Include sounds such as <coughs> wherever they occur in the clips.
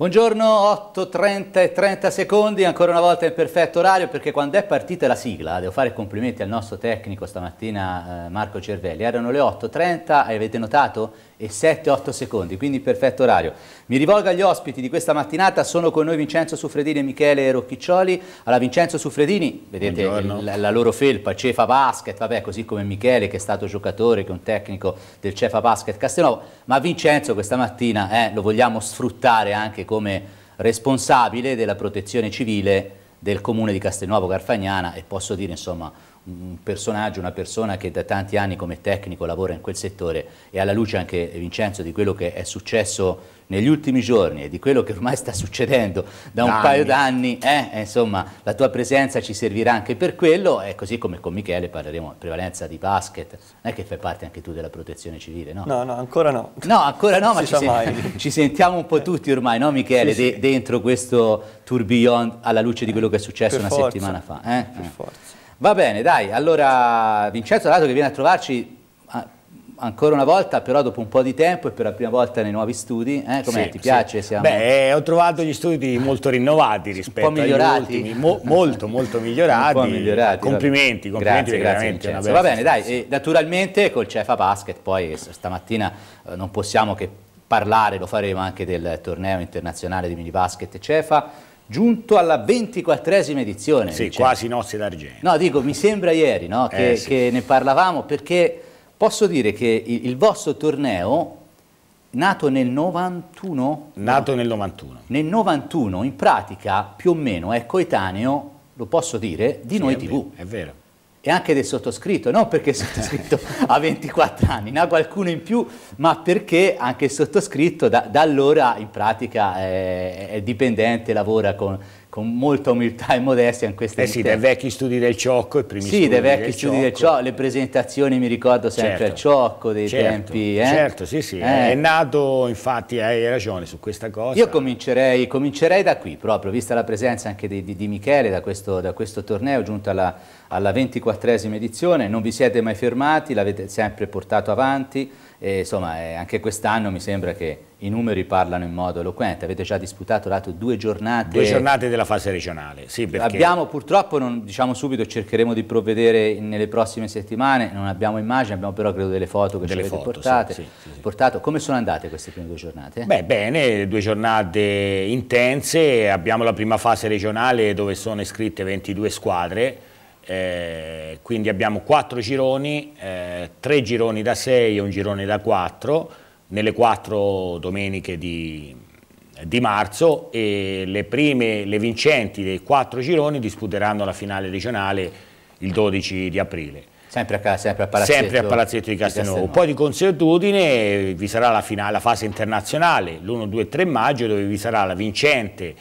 Buongiorno, 8.30 e 30 secondi, ancora una volta in perfetto orario perché quando è partita la sigla, devo fare complimenti al nostro tecnico stamattina eh, Marco Cervelli, erano le 8.30, avete notato? e 7-8 secondi, quindi perfetto orario. Mi rivolgo agli ospiti di questa mattinata, sono con noi Vincenzo Suffredini e Michele Rocchiccioli. Allora Vincenzo Suffredini, vedete la, la, loro felpa, Cefa Basket, vabbè così come Michele che è stato giocatore, che è un tecnico del Cefa Basket Castelnuovo, ma Vincenzo questa mattina eh, lo vogliamo sfruttare anche come responsabile della protezione civile del comune di Castelnuovo Garfagnana e posso dire insomma un personaggio, una persona che da tanti anni come tecnico lavora in quel settore e alla luce anche Vincenzo di quello che è successo negli ultimi giorni e di quello che ormai sta succedendo da un Danni. paio d'anni, eh, eh insomma la tua presenza ci servirà anche per quello e così come con Michele parleremo in prevalenza di basket, non è che fai parte anche tu della protezione civile, no? No, no, ancora no. No, ancora no, <laughs> ma ci, sen <laughs> ci, sentiamo un po' eh. tutti ormai, no Michele, sì, sì. De dentro questo tourbillon alla luce di quello che è successo per una forza. settimana fa. Eh? Per eh. forza. Va bene, dai, allora Vincenzo, dato che viene a trovarci ancora una volta, però dopo un po' di tempo e per la prima volta nei nuovi studi, eh, come sì, ti piace? Sì. Siamo... Beh, eh, ho trovato gli studi molto rinnovati rispetto un po migliorati. agli ultimi, mo, molto molto migliorati. <laughs> un po' migliorati. Complimenti, complimenti grazie, grazie Vincenzo. Va bene, dai, e, naturalmente col Cefa Basket, poi stamattina eh, non possiamo che parlare, lo faremo anche del torneo internazionale di mini basket Cefa, giunto alla ventiquattresima edizione. Sì, diciamo. quasi nozze d'argento. No, dico, mi sembra ieri no, eh, che, eh, sì. che, ne parlavamo, perché posso dire che il, il vostro torneo, nato nel 91... Nato no, nel 91. Nel 91, in pratica, più o meno, è coetaneo, lo posso dire, di sì, noi è TV. Vero, è vero e anche del sottoscritto, non perché il sottoscritto <laughs> ha 24 anni, ne ha qualcuno in più, ma perché anche il sottoscritto da, da allora in pratica è, è dipendente, lavora con, con, molta umiltà e modestia in queste Eh sì, dai vecchi studi del Ciocco, i primi sì, studi Sì, dai vecchi del studi ciocco. del Ciocco, le presentazioni mi ricordo sempre certo, al Ciocco dei certo, tempi. Eh? Certo, sì sì, eh. è nato infatti, hai ragione su questa cosa. Io comincerei, comincerei da qui proprio, vista la presenza anche di, di, di Michele da questo, da questo torneo, giunto alla alla ventiquattresima edizione, non vi siete mai fermati, l'avete sempre portato avanti, e, insomma eh, anche quest'anno mi sembra che i numeri parlano in modo eloquente, avete già disputato dato, due giornate. Due giornate della fase regionale, sì. Perché... Abbiamo purtroppo, non, diciamo subito, cercheremo di provvedere nelle prossime settimane, non abbiamo immagini, abbiamo però credo delle foto che delle ci avete foto, portate. Sì, sì, sì. Portato. Come sono andate queste prime due giornate? Beh bene, due giornate intense, abbiamo la prima fase regionale dove sono iscritte 22 squadre, eh, quindi abbiamo quattro gironi, eh, tre gironi da sei e un girone da quattro, nelle quattro domeniche di, di marzo e le prime, le vincenti dei quattro gironi disputeranno la finale regionale il 12 di aprile. Sempre a, sempre a, Palazzetto, sempre a Palazzetto di Castelnuovo. di Castelnuovo. Poi di consuetudine vi sarà la, finale, la fase internazionale l'1, 2, 3 maggio dove vi sarà la vincente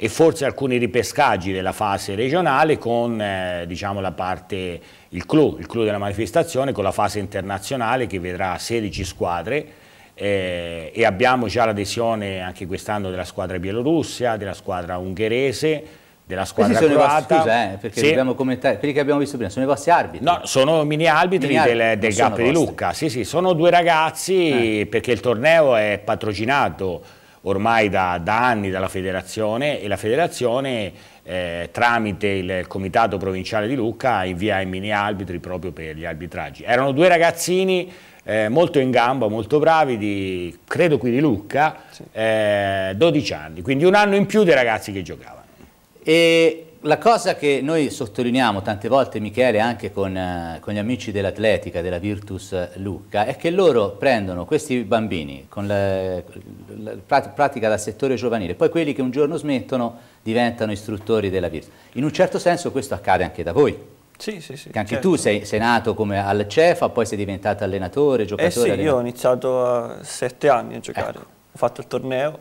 e forse alcuni ripescaggi della fase regionale con eh, diciamo, la parte, il clou, il clou della manifestazione con la fase internazionale che vedrà 16 squadre eh, e abbiamo già l'adesione anche quest'anno della squadra bielorussia, della squadra ungherese, della squadra croata. Scusa, eh, perché sì. dobbiamo commentare, quelli che abbiamo visto prima sono i vostri arbitri? No, sono mini arbitri mini del, del Gap di Lucca, sì sì, sono due ragazzi eh. perché il torneo è patrocinato ormai da, da anni dalla federazione e la federazione eh, tramite il comitato provinciale di Lucca invia i mini arbitri proprio per gli arbitraggi. Erano due ragazzini eh, molto in gamba, molto bravi, di, credo qui di Lucca, sì. eh, 12 anni, quindi un anno in più dei ragazzi che giocavano. E la cosa che noi sottolineiamo tante volte, Michele, anche con, eh, con gli amici dell'Atletica, della Virtus eh, Lucca, è che loro prendono questi bambini con la, la, pratica dal settore giovanile, poi quelli che un giorno smettono diventano istruttori della Virtus. In un certo senso questo accade anche da voi. Sì, sì, sì. Che anche certo. tu sei, sei, nato come al CEFA, poi sei diventato allenatore, giocatore. Eh sì, allenatore. io ho iniziato a sette anni a giocare. Ecco. Ho fatto il torneo,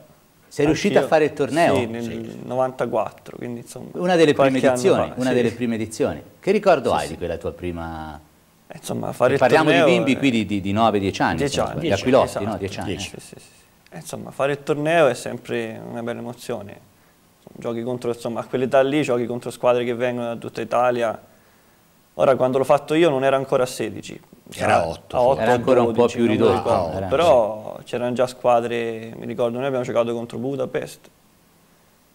sei riuscito a fare il torneo? Sì, nel sì. 94, quindi insomma... Una delle prime edizioni, fa, una sì. delle prime edizioni. Che ricordo hai di quella tua prima... Eh, insomma, fare e il parliamo torneo... Parliamo di bimbi qui di, di 9-10 anni. 10 anni. Dieci, da pilotti, esatto, no? 10 anni. Dieci, eh, insomma, fare il torneo è sempre una bella emozione. Giochi contro, insomma, a quell'età lì giochi contro squadre che vengono da tutta Italia. Ora, quando l'ho fatto io non era ancora a 16, era 8, 8 era ancora 12, un po' più ridotto, ah, no, però c'erano già squadre, mi ricordo noi abbiamo giocato contro Budapest,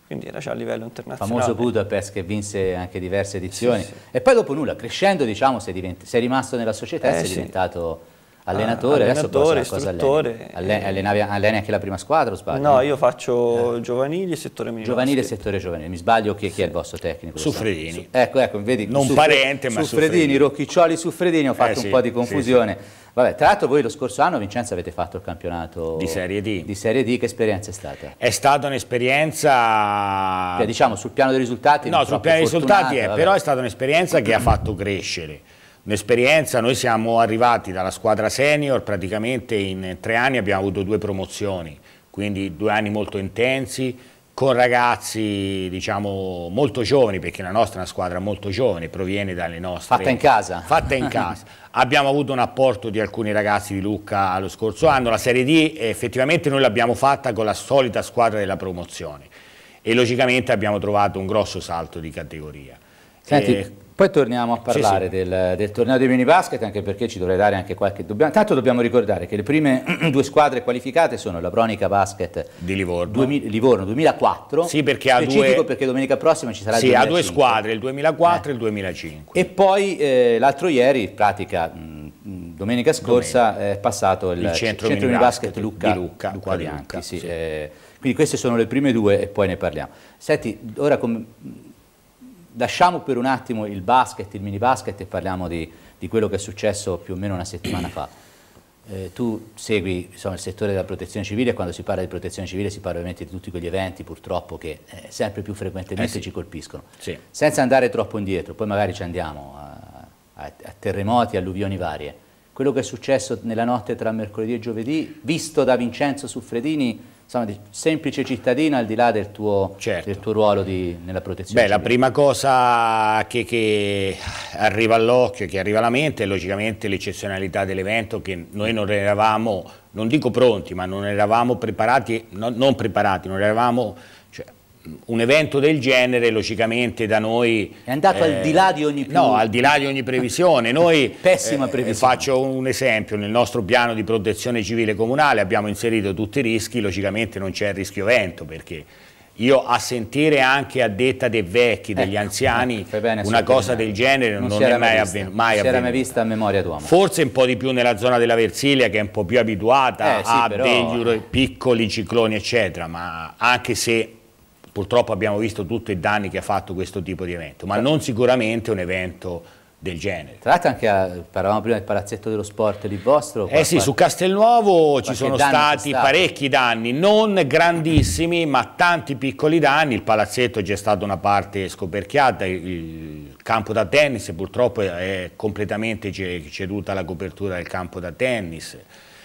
quindi era già a livello internazionale. Famoso Budapest che vinse anche diverse edizioni sì, sì. e poi dopo nulla, crescendo diciamo sei, sei rimasto nella società e eh, sei sì. diventato Allenatore, ah, allenatore adesso cosa, istruttore. Cosa alleni? Alleni, eh. alleni anche la prima squadra o sbaglio? No, io faccio eh. giovanili e settore minorile. Giovanili e settore giovanile, mi sbaglio chi, chi, è il vostro tecnico? Suffredini. Su, ecco, ecco, vedi. Non Suffre, parente, ma Suffredini. Suffredini, Rocchiccioli, Suffredini, ho fatto eh, sì, un po' di confusione. Sì, sì. Vabbè, tra l'altro voi lo scorso anno, Vincenzo, avete fatto il campionato di Serie D. Di Serie D, che esperienza è stata? È stata un'esperienza... Cioè, diciamo, sul piano dei risultati... No, sul piano dei risultati è, vabbè. però è stata un'esperienza che ha fatto crescere Un'esperienza, noi siamo arrivati dalla squadra senior, praticamente in tre anni abbiamo avuto due promozioni, quindi due anni molto intensi, con ragazzi diciamo molto giovani, perché la nostra è una squadra molto giovane, proviene dalle nostre... Fatta in casa. Fatta in casa. <laughs> abbiamo avuto un apporto di alcuni ragazzi di Lucca lo scorso anno, la Serie D effettivamente noi l'abbiamo fatta con la solita squadra della promozione e logicamente abbiamo trovato un grosso salto di categoria. Senti, poi torniamo a parlare sì, sì. Del, del, torneo dei mini basket, anche perché ci dovrei dare anche qualche dubbio. Intanto dobbiamo ricordare che le prime <clears throat> due squadre qualificate sono la Bronica Basket di Livorno, 2000, Livorno 2004. Sì, perché ha due... perché domenica prossima ci sarà sì, il 2005. ha due squadre, il 2004 eh. e il 2005. Eh. E poi eh, l'altro ieri, in pratica mh, domenica scorsa, domenica. è passato il, il centro, centro mini basket Lucca, di Lucca, Lucca Bianchi. Lucca, sì, eh, quindi queste sono le prime due e poi ne parliamo. Senti, ora... come lasciamo per un attimo il basket, il mini basket e parliamo di, di quello che è successo più o meno una settimana fa. Eh, tu segui insomma, il settore della protezione civile e quando si parla di protezione civile si parla ovviamente di tutti quegli eventi purtroppo che eh, sempre più frequentemente eh sì. ci colpiscono. Sì. Senza andare troppo indietro, poi magari ci andiamo a, a, a terremoti, alluvioni varie. Quello che è successo nella notte tra mercoledì e giovedì, visto da Vincenzo Suffredini, insomma, di semplice cittadino al di là del tuo, certo. del tuo ruolo di, nella protezione Beh, civile. la prima cosa che, che arriva all'occhio, che arriva alla mente è logicamente l'eccezionalità dell'evento che noi non eravamo, non dico pronti, ma non eravamo preparati, no, non preparati, non eravamo un evento del genere logicamente da noi è andato eh, al di là di ogni più... no, al di là di ogni previsione <laughs> noi pessima eh, previsione eh, faccio un esempio nel nostro piano di protezione civile comunale abbiamo inserito tutti i rischi logicamente non c'è il rischio vento perché io a sentire anche a detta dei vecchi, degli eh, anziani, bene, una cosa del genere non, non è mai, avven mai avvenuta. Non si era mai vista a memoria d'uomo. Forse un po' di più nella zona della Versilia che è un po' più abituata eh, sì, a però... degli piccoli cicloni eccetera, ma anche se purtroppo abbiamo visto tutti i danni che ha fatto questo tipo di evento, ma certo. non sicuramente un evento del genere. Tra l'altro anche, a, eh, parlavamo prima del palazzetto dello sport di vostro. Eh sì, su Castelnuovo ci sono stati parecchi danni, non grandissimi ma tanti piccoli danni, il palazzetto è già stata una parte scoperchiata, il campo da tennis purtroppo è completamente ceduta la copertura del campo da tennis,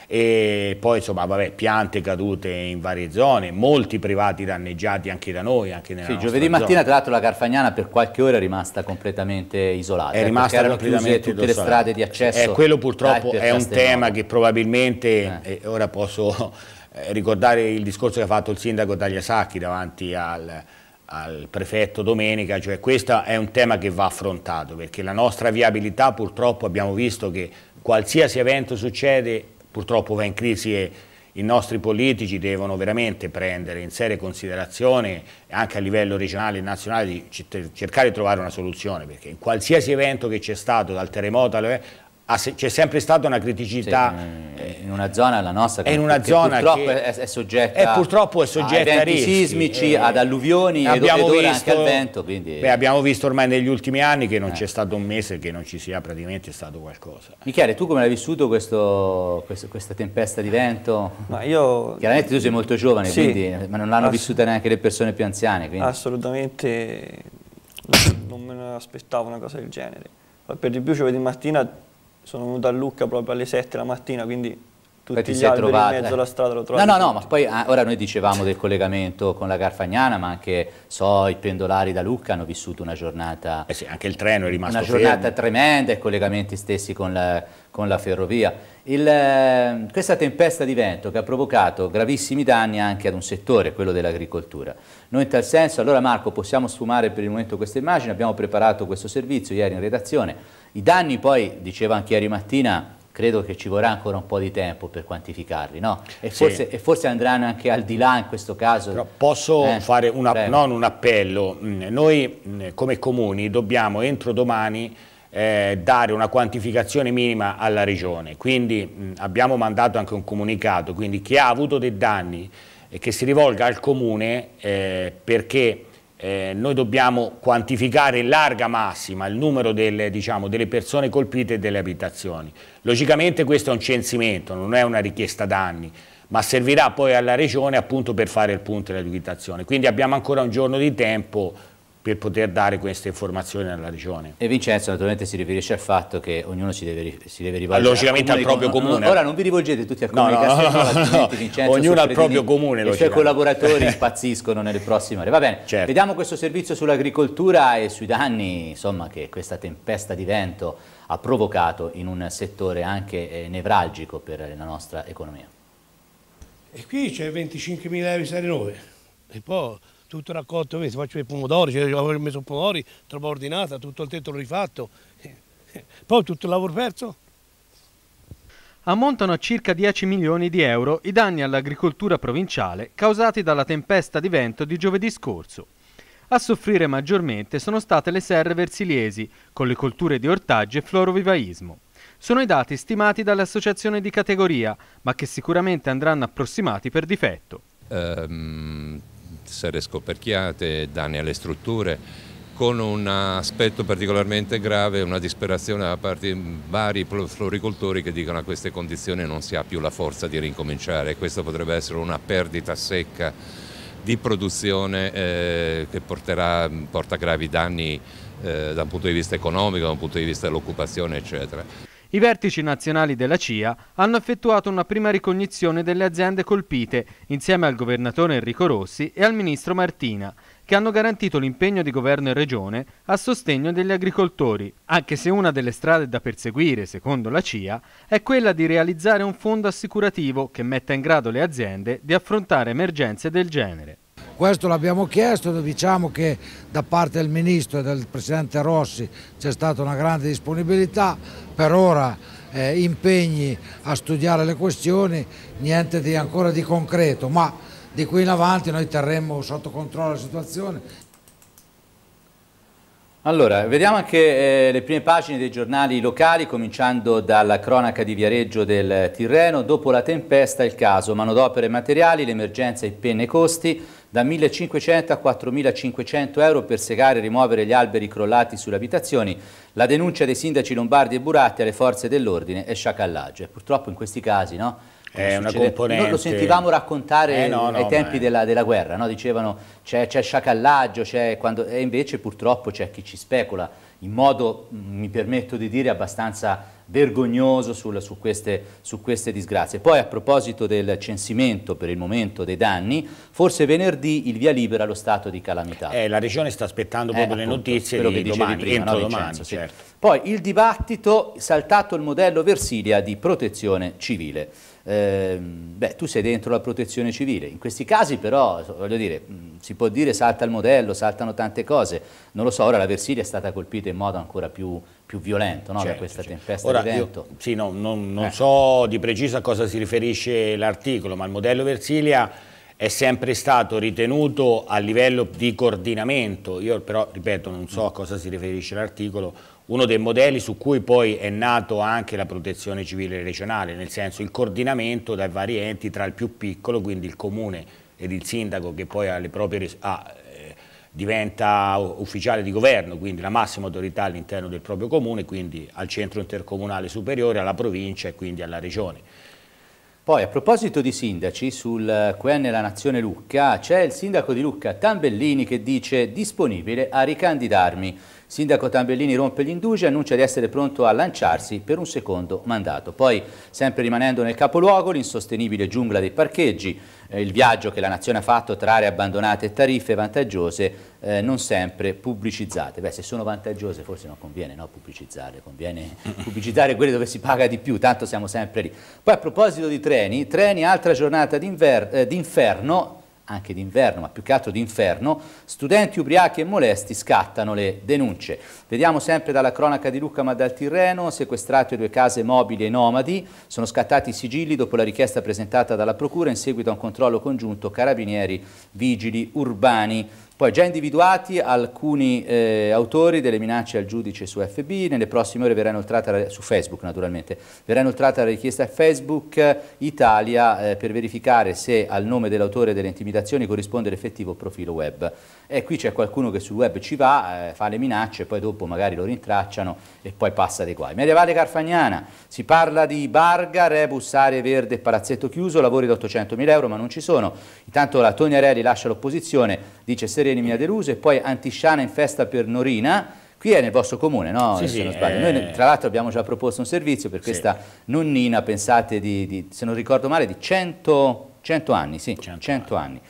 e poi insomma vabbè, piante cadute in varie zone, molti privati danneggiati anche da noi. Anche nella sì, giovedì zona. mattina tra l'altro la Carfagnana per qualche ora è rimasta completamente isolata, è ecco, rimasta erano completamente tutte le strade di accesso. Eh, quello purtroppo è un tema che probabilmente, eh. Eh, ora posso <laughs> eh, ricordare il discorso che ha fatto il sindaco Tagliasacchi davanti al al prefetto domenica, cioè questo è un tema che va affrontato perché la nostra viabilità purtroppo abbiamo visto che qualsiasi evento succede purtroppo va in crisi e i nostri politici devono veramente prendere in seria considerazione anche a livello regionale e nazionale di cercare di trovare una soluzione perché in qualsiasi evento che c'è stato dal terremoto Ah, c'è sempre stata una criticità. Sì, in una zona, la nostra, è in una zona purtroppo è, è, soggetta, è purtroppo è soggetta a eventi rischi, sismici, eh, ad alluvioni e ed, ed visto, al vento. Quindi... Beh, abbiamo visto ormai negli ultimi anni che non eh. c'è stato un mese che non ci sia praticamente stato qualcosa. Michele, tu come l'hai vissuto questo, questo, questa tempesta di vento? Ma io... Chiaramente tu sei molto giovane, sì, quindi, eh, ma non l'hanno vissuta neanche le persone più anziane. Quindi. Assolutamente non me ne aspettavo una cosa del genere. Per di più giovedì mattina sono venuto a Lucca proprio alle 7 la mattina, quindi tutti poi gli alberi in mezzo alla strada lo trovi. No, no, no, ma poi ah, ora noi dicevamo del collegamento con la Garfagnana, ma anche so, i pendolari da Lucca hanno vissuto una giornata... Eh sì, anche il treno è rimasto Una fermo. giornata tremenda, i collegamenti stessi con la, con la ferrovia. Il, ehm, questa tempesta di vento che ha provocato gravissimi danni anche ad un settore, quello dell'agricoltura. Noi in tal senso, allora Marco, possiamo sfumare per il momento questa immagine, abbiamo preparato questo servizio ieri in redazione. I danni poi, diceva anche ieri mattina, credo che ci vorrà ancora un po' di tempo per quantificarli, no? E forse, sì. e forse andranno anche al di là in questo caso. Però posso eh, fare una, un appello? Mm, noi mm, come comuni dobbiamo entro domani eh, dare una quantificazione minima alla regione, quindi mh, mm, abbiamo mandato anche un comunicato, quindi chi ha avuto dei danni eh, che si rivolga al comune eh, perché eh, noi dobbiamo quantificare in larga massima il numero delle, diciamo, delle persone colpite e delle abitazioni. Logicamente questo è un censimento, non è una richiesta danni, ma servirà poi alla Regione appunto per fare il punto dell'abitazione. Quindi abbiamo ancora un giorno di tempo per poter dare queste informazioni alla regione. E Vincenzo naturalmente si riferisce al fatto che ognuno si deve, si deve rivolgere logicamente al, al proprio comune. comune. ora non vi rivolgete tutti al comune no, no, Castello, no, Vincenzo, ognuno al proprio comune. I suoi collaboratori impazziscono <laughs> nelle prossime ore. Va bene, certo. vediamo questo servizio sull'agricoltura e sui danni insomma, che questa tempesta di vento ha provocato in un settore anche eh, nevralgico per la nostra economia. E qui c'è 25.000 euro di 9 e poi tutto raccolto, vedi, faccio i pomodori, cioè, ho messo i pomodori, troppo ordinata, tutto il tetto l'ho rifatto, <laughs> poi tutto il lavoro perso. Ammontano a circa 10 milioni di euro i danni all'agricoltura provinciale causati dalla tempesta di vento di giovedì scorso. A soffrire maggiormente sono state le serre versiliesi, con le colture di ortaggi e florovivaismo. Sono i dati stimati dall'associazione di categoria, ma che sicuramente andranno approssimati per difetto. Um essere scoperchiate, danni alle strutture, con un aspetto particolarmente grave, una disperazione da parte di vari floricoltori che dicono a queste condizioni non si ha più la forza di rincominciare. Questa potrebbe essere una perdita secca di produzione eh, che porterà, porta gravi danni eh, da un punto di vista economico, da un punto di vista dell'occupazione, eccetera. I vertici nazionali della CIA hanno effettuato una prima ricognizione delle aziende colpite insieme al governatore Enrico Rossi e al ministro Martina, che hanno garantito l'impegno di governo e regione a sostegno degli agricoltori, anche se una delle strade da perseguire, secondo la CIA, è quella di realizzare un fondo assicurativo che metta in grado le aziende di affrontare emergenze del genere. Questo l'abbiamo chiesto, diciamo che da parte del Ministro e del Presidente Rossi c'è stata una grande disponibilità, per ora eh, impegni a studiare le questioni, niente di, ancora di concreto, ma di qui in avanti noi terremo sotto controllo la situazione. Allora, vediamo anche eh, le prime pagine dei giornali locali, cominciando dalla cronaca di Viareggio del Tirreno. Dopo la tempesta il caso, manodopera e materiali, l'emergenza, i penne e costi da 1.500 a 4.500 euro per segare e rimuovere gli alberi crollati sulle abitazioni, la denuncia dei sindaci Lombardi e Buratti alle forze dell'ordine è sciacallaggio. Purtroppo in questi casi, no? è una componente. Noi lo sentivamo raccontare eh no, no, ai tempi è... della, della, guerra, no? dicevano c'è sciacallaggio, quando... e invece purtroppo c'è chi ci specula in modo, mm, mi permetto di dire, abbastanza vergognoso sul, su, queste, su, queste, disgrazie. Poi a proposito del censimento per il momento dei danni, forse venerdì il via libera allo stato di calamità. Eh, la Regione sta aspettando proprio eh, appunto, le notizie quello di che domani, prima, entro eh, no, domani, Vincenzo, certo. sì. Poi il dibattito, saltato il modello Versilia di protezione civile. Ehm, beh, tu sei dentro la protezione civile. In questi casi però, voglio dire, mm, si può dire salta il modello, saltano tante cose. Non lo so, ora la Versilia è stata colpita in modo ancora più, più violento no? certo, da questa certo. tempesta ora, di vento. Io, sì, no, non, non eh. so di preciso a cosa si riferisce l'articolo, ma il modello Versilia è sempre stato ritenuto a livello di coordinamento, io però ripeto non so a mm. cosa si riferisce l'articolo, uno dei modelli su cui poi è nato anche la protezione civile regionale, nel senso il coordinamento dai vari enti tra il più piccolo, quindi il comune ed il sindaco che poi ha le proprie, ah, diventa ufficiale di governo, quindi la massima autorità all'interno del proprio comune, quindi al centro intercomunale superiore, alla provincia e quindi alla regione. Poi a proposito di sindaci, sul QN La Nazione Lucca c'è il sindaco di Lucca Tambellini che dice disponibile a ricandidarmi. Sindaco Tambellini rompe gli indugi e annuncia di essere pronto a lanciarsi per un secondo mandato. Poi, sempre rimanendo nel capoluogo, l'insostenibile giungla dei parcheggi, eh, il viaggio che la nazione ha fatto tra aree abbandonate e tariffe vantaggiose eh, non sempre pubblicizzate. Beh, se sono vantaggiose forse non conviene no, pubblicizzarle, conviene <laughs> pubblicizzare quelle dove si paga di più, tanto siamo sempre lì. Poi a proposito di treni, treni altra giornata eh, d'inferno, anche d'inverno, ma più che altro d'inferno, studenti ubriachi e molesti scattano le denunce. Vediamo sempre dalla cronaca di Lucca ma dal Tirreno, sequestrate due case mobili e nomadi, sono scattati i sigilli dopo la richiesta presentata dalla Procura in seguito a un controllo congiunto carabinieri, vigili urbani. Poi già individuati alcuni eh, autori delle minacce al giudice su FB, nelle prossime ore verrà inoltrata, su Facebook naturalmente, verrà inoltrata la richiesta a Facebook eh, Italia eh, per verificare se al nome dell'autore delle intimidazioni corrisponde l'effettivo profilo web. E qui c'è qualcuno che sul web ci va, eh, fa le minacce, e poi dopo dopo magari lo rintracciano e poi passa dei guai. Medievale Carfagnana, si parla di Barga, Rebus, Aree Verde, Palazzetto Chiuso, lavori da 800.000 euro ma non ci sono. Intanto la Tognarelli lascia l'opposizione, dice Sereni mi ha deluso e poi Antisciana in festa per Norina, Qui è nel vostro comune, no? Sì, se non sbaglio. Eh... Noi tra l'altro abbiamo già proposto un servizio per questa sì. nonnina, pensate, di, di, se non ricordo male, di 100, 100 anni, sì, 100, 100 anni. anni.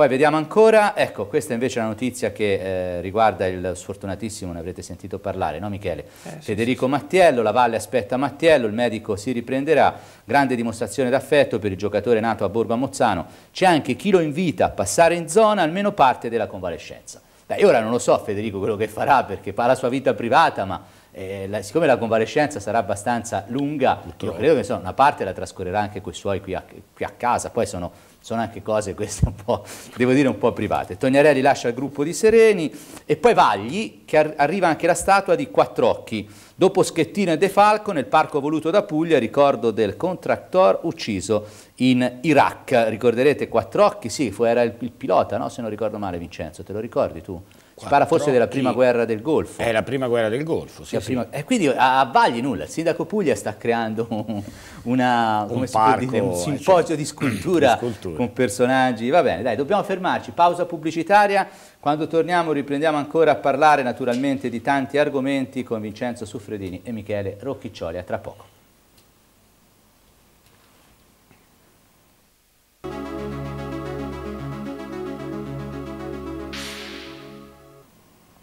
Poi vediamo ancora, ecco, questa invece è una notizia che eh, riguarda il sfortunatissimo, ne avrete sentito parlare, no Michele? Eh, Federico sì, Mattiello, la Valle aspetta Mattiello, il medico si riprenderà, grande dimostrazione d'affetto per il giocatore nato a Borba Mozzano, c'è anche chi lo invita a passare in zona almeno parte della convalescenza. Beh, ora non lo so Federico quello che farà perché fa la sua vita privata, ma eh, la, siccome la convalescenza sarà abbastanza lunga, Purtroppo. io credo che insomma, una parte la trascorrerà anche con i suoi qui a, qui a casa, poi sono sono anche cose queste un po', devo dire, un po' private. Tognarelli lascia il gruppo di Sereni e poi Vagli, che ar arriva anche la statua di Quattrocchi. Dopo Schettino e De Falco, nel parco voluto da Puglia, ricordo del contractor ucciso in Iraq. Ricorderete Quattrocchi? Sì, fu, era il, il pilota, no? se non ricordo male Vincenzo, te lo ricordi tu? Si parla forse della prima guerra del Golfo. È la prima guerra del Golfo, sì. sì. Prima, e quindi a, a Vagli nulla, il sindaco Puglia sta creando <laughs> una, un, parco, dire, un eh, simposio cioè, di, scultura di scultura con personaggi. Va bene, dai, dobbiamo fermarci, pausa pubblicitaria. Quando torniamo riprendiamo ancora a parlare naturalmente di tanti argomenti con Vincenzo Suffredini e Michele Rocchiccioli. A tra poco.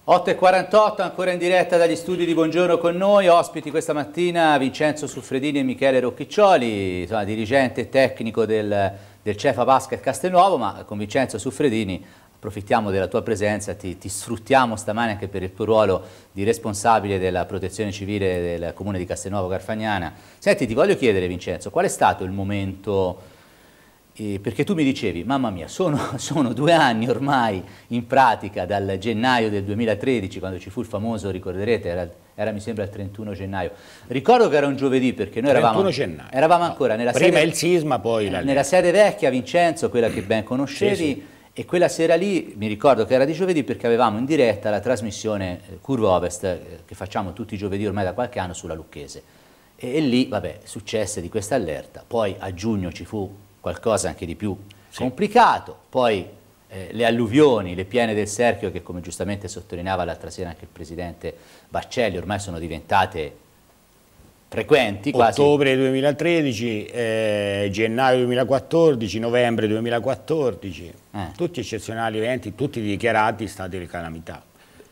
8.48 ancora in diretta dagli studi di Buongiorno con noi, ospiti questa mattina Vincenzo Suffredini e Michele Rocchiccioli, insomma, dirigente tecnico del, del, Cefa Basket Castelnuovo, ma con Vincenzo Suffredini approfittiamo della tua presenza, ti, ti, sfruttiamo stamane anche per il tuo ruolo di responsabile della protezione civile del comune di Castelnuovo Garfagnana. Senti, ti voglio chiedere Vincenzo, qual è stato il momento eh, perché tu mi dicevi, mamma mia, sono, <laughs> sono, due anni ormai in pratica dal gennaio del 2013, quando ci fu il famoso, ricorderete, era, era mi sembra il 31 gennaio. Ricordo che era un giovedì perché noi eravamo, eravamo ancora nella prima sede, il sisma, poi la eh, nella sede vecchia, Vincenzo, quella che ben conoscevi. Sì, sì. E quella sera lì mi ricordo che era di giovedì perché avevamo in diretta la trasmissione eh, Curva Ovest eh, che facciamo tutti i giovedì ormai da qualche anno sulla Lucchese. E, e lì, vabbè, successe di questa allerta. Poi a giugno ci fu qualcosa anche di più sì. complicato, poi eh, le alluvioni, le piene del Serchio che come giustamente sottolineava l'altra sera anche il presidente Baccelli ormai sono diventate frequenti quasi. Ottobre 2013, eh, gennaio 2014, novembre 2014, eh. tutti eccezionali eventi, tutti dichiarati stati di calamità.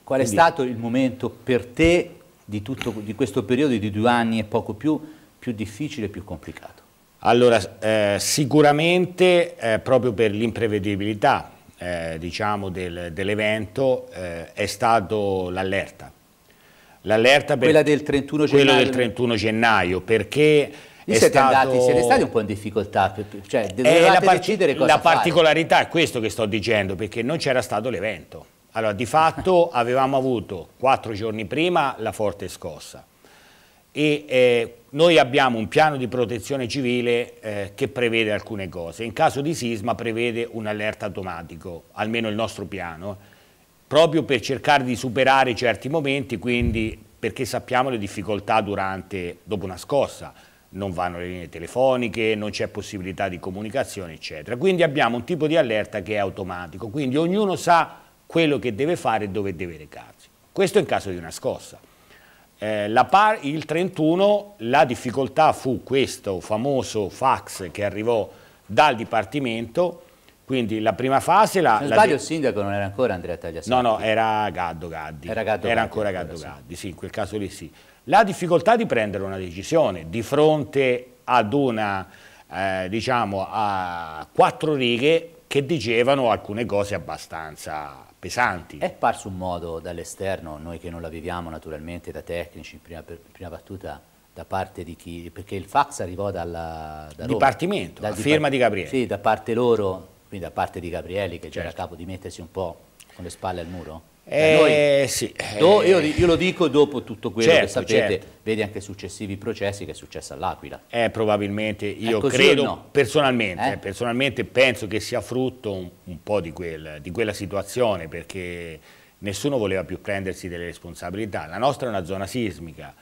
Qual Quindi... è stato il momento per te di, tutto, di questo periodo di due anni e poco più, più difficile e più complicato? Allora, eh, sicuramente eh, proprio per l'imprevedibilità eh, diciamo del, dell'evento eh, è stato l'allerta. L'allerta per quella del 31 quello gennaio. del 31 gennaio, perché siete, stato, andati, siete, stati un po' in difficoltà, cioè eh, dovevate la decidere cosa La fare. particolarità è questo che sto dicendo, perché non c'era stato l'evento. Allora, di fatto <laughs> avevamo avuto quattro giorni prima la forte scossa e eh, noi abbiamo un piano di protezione civile eh, che prevede alcune cose. In caso di sisma prevede un allerta automatico, almeno il nostro piano, proprio per cercare di superare certi momenti, quindi perché sappiamo le difficoltà durante, dopo una scossa, non vanno le linee telefoniche, non c'è possibilità di comunicazione, eccetera. Quindi abbiamo un tipo di allerta che è automatico, quindi ognuno sa quello che deve fare e dove deve recarsi. Questo in caso di una scossa. Eh, par, il 31 la difficoltà fu questo famoso fax che arrivò dal Dipartimento, quindi la prima fase... La, Se non sbaglio il sindaco non era ancora Andrea Tagliasatti. No, no, era Gaddo Gaddi. Era, Gaddo era Gaddi, ancora Gaddo Gaddi, sì, in quel caso lì sì. La difficoltà di prendere una decisione di fronte ad una, eh, diciamo, a quattro righe che dicevano alcune cose abbastanza pesanti. È parso un modo dall'esterno, noi che non la viviamo naturalmente da tecnici in prima, per, prima battuta, da parte di chi, perché il fax arrivò dalla, da Roma, Dipartimento, dal firma di Gabriele. Sì, da parte loro, quindi da parte di Gabrielli che certo. già a capo di mettersi un po' con le spalle al muro. Eh, noi, sì. do, eh. io, io, lo dico dopo tutto quello certo, che sapete, certo. vedi anche successivi processi che è successo all'Aquila. Eh, probabilmente, io ecco, credo, no? personalmente, eh? personalmente, penso che sia frutto un, un po' di, quel, di quella situazione, perché nessuno voleva più prendersi delle responsabilità. La nostra è una zona sismica,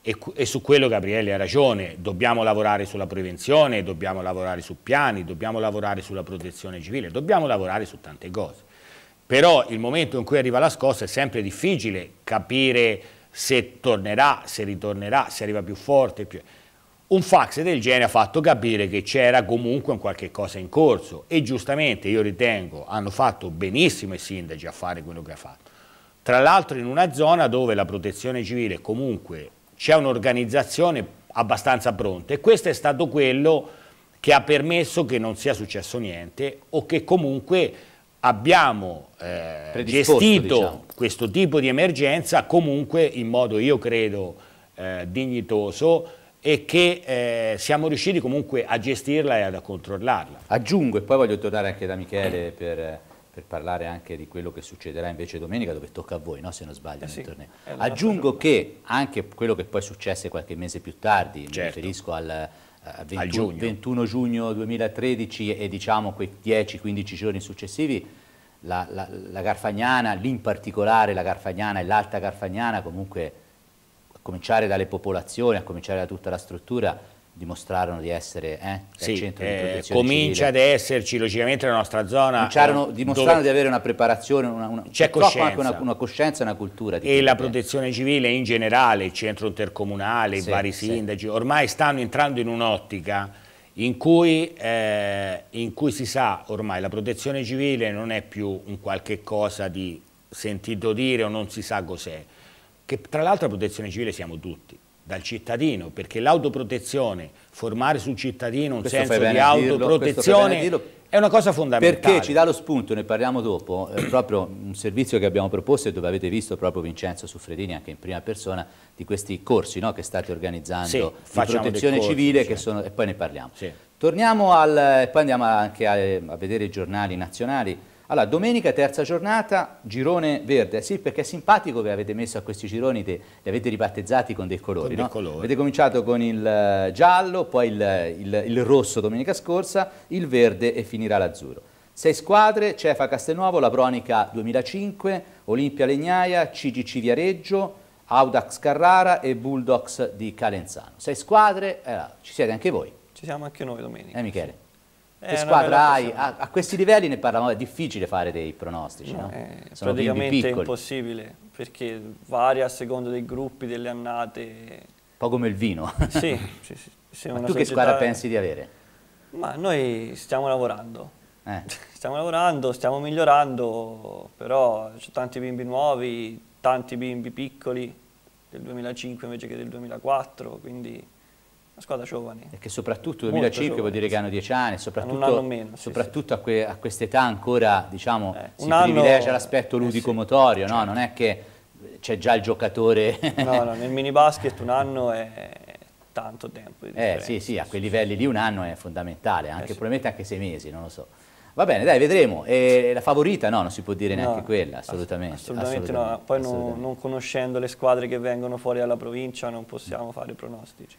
e, e, su quello Gabriele ha ragione, dobbiamo lavorare sulla prevenzione, dobbiamo lavorare su piani, dobbiamo lavorare sulla protezione civile, dobbiamo lavorare su tante cose però il momento in cui arriva la scossa è sempre difficile capire se tornerà, se ritornerà, se arriva più forte. Più... Un fax del genere ha fatto capire che c'era comunque un qualche cosa in corso e giustamente io ritengo hanno fatto benissimo i sindaci a fare quello che ha fatto. Tra l'altro in una zona dove la protezione civile comunque c'è un'organizzazione abbastanza pronta e questo è stato quello che ha permesso che non sia successo niente o che comunque abbiamo eh, gestito diciamo. questo tipo di emergenza comunque in modo, io credo, eh, dignitoso e che eh, siamo riusciti comunque a gestirla e ad a controllarla. Aggiungo e poi voglio tornare anche da Michele per, per, parlare anche di quello che succederà invece domenica dove tocca a voi, no? se non sbaglio, eh sì, torneo. Aggiungo che anche quello che poi successe qualche mese più tardi, certo. mi riferisco al 20, eh, giugno. 21 giugno 2013 e diciamo quei 10-15 giorni successivi, la, la, la Garfagnana, lì in particolare la Garfagnana e l'Alta Garfagnana, comunque a cominciare dalle popolazioni, a cominciare da tutta la struttura, dimostrarono di essere eh, sì, centro di eh, protezione eh, comincia civile. ad esserci logicamente la nostra zona eh, dimostrarono di avere una preparazione una, una c'è coscienza anche una, una coscienza e una cultura e la eh. protezione civile in generale il centro intercomunale sì, i vari sindaci sì. ormai stanno entrando in un'ottica in cui, eh, in cui si sa ormai la protezione civile non è più un qualche cosa di sentito dire o non si sa cos'è che tra l'altro la protezione civile siamo tutti dal cittadino, perché l'autoprotezione, formare sul cittadino un questo senso di autoprotezione è una cosa fondamentale. Perché ci dà lo spunto, ne parliamo dopo, è eh, proprio un servizio che abbiamo proposto e dove avete visto proprio Vincenzo Suffredini anche in prima persona di questi corsi no, che state organizzando sì, di protezione corsi, civile certo. sono, e poi ne parliamo. Sì. Torniamo al, poi andiamo anche a, a vedere i giornali nazionali. Allora, domenica terza giornata, girone verde, sì perché è simpatico che avete messo a questi gironi, te, li avete ribattezzati con dei colori, con no? colori. avete cominciato con il eh, giallo, poi il, il, il rosso domenica scorsa, il verde e finirà l'azzurro. Sei squadre, Cefa Castelnuovo, La Bronica 2005, Olimpia Legnaia, CGC Viareggio, Audax Carrara e Bulldogs di Calenzano. Sei squadre, eh, ci siete anche voi. Ci siamo anche noi domenica. Eh Michele? Eh, che squadra hai? A, ah, a, questi livelli ne parlavamo, è difficile fare dei pronostici, no? no? Eh, è Sono praticamente impossibile, perché varia a seconda dei gruppi, delle annate. Un po' come il vino. Sì. sì, <laughs> sì, sì Ma tu che squadra è... pensi di avere? Ma noi stiamo lavorando. Eh. <laughs> Stiamo lavorando, stiamo migliorando, però c'è tanti bimbi nuovi, tanti bimbi piccoli, del 2005 invece che del 2004, quindi una squadra giovane. E che soprattutto 2005 giovane, vuol dire che hanno 10 anni, soprattutto, meno, sì, soprattutto sì. a, que, a quest'età ancora diciamo, eh, si privilegia l'aspetto ludico-motorio, eh, sì, no? Certo. non è che c'è già il giocatore. no, no, nel mini basket un anno è tanto tempo. eh sì, sì, a quei livelli lì un anno è fondamentale, anche, eh, probabilmente anche sei mesi, non lo so. Va bene, dai, vedremo. E la favorita no, non si può dire neanche no, quella, assolutamente. Assolutamente, assolutamente no, poi assolutamente. Non, non conoscendo le squadre che vengono fuori dalla provincia non possiamo fare pronostici.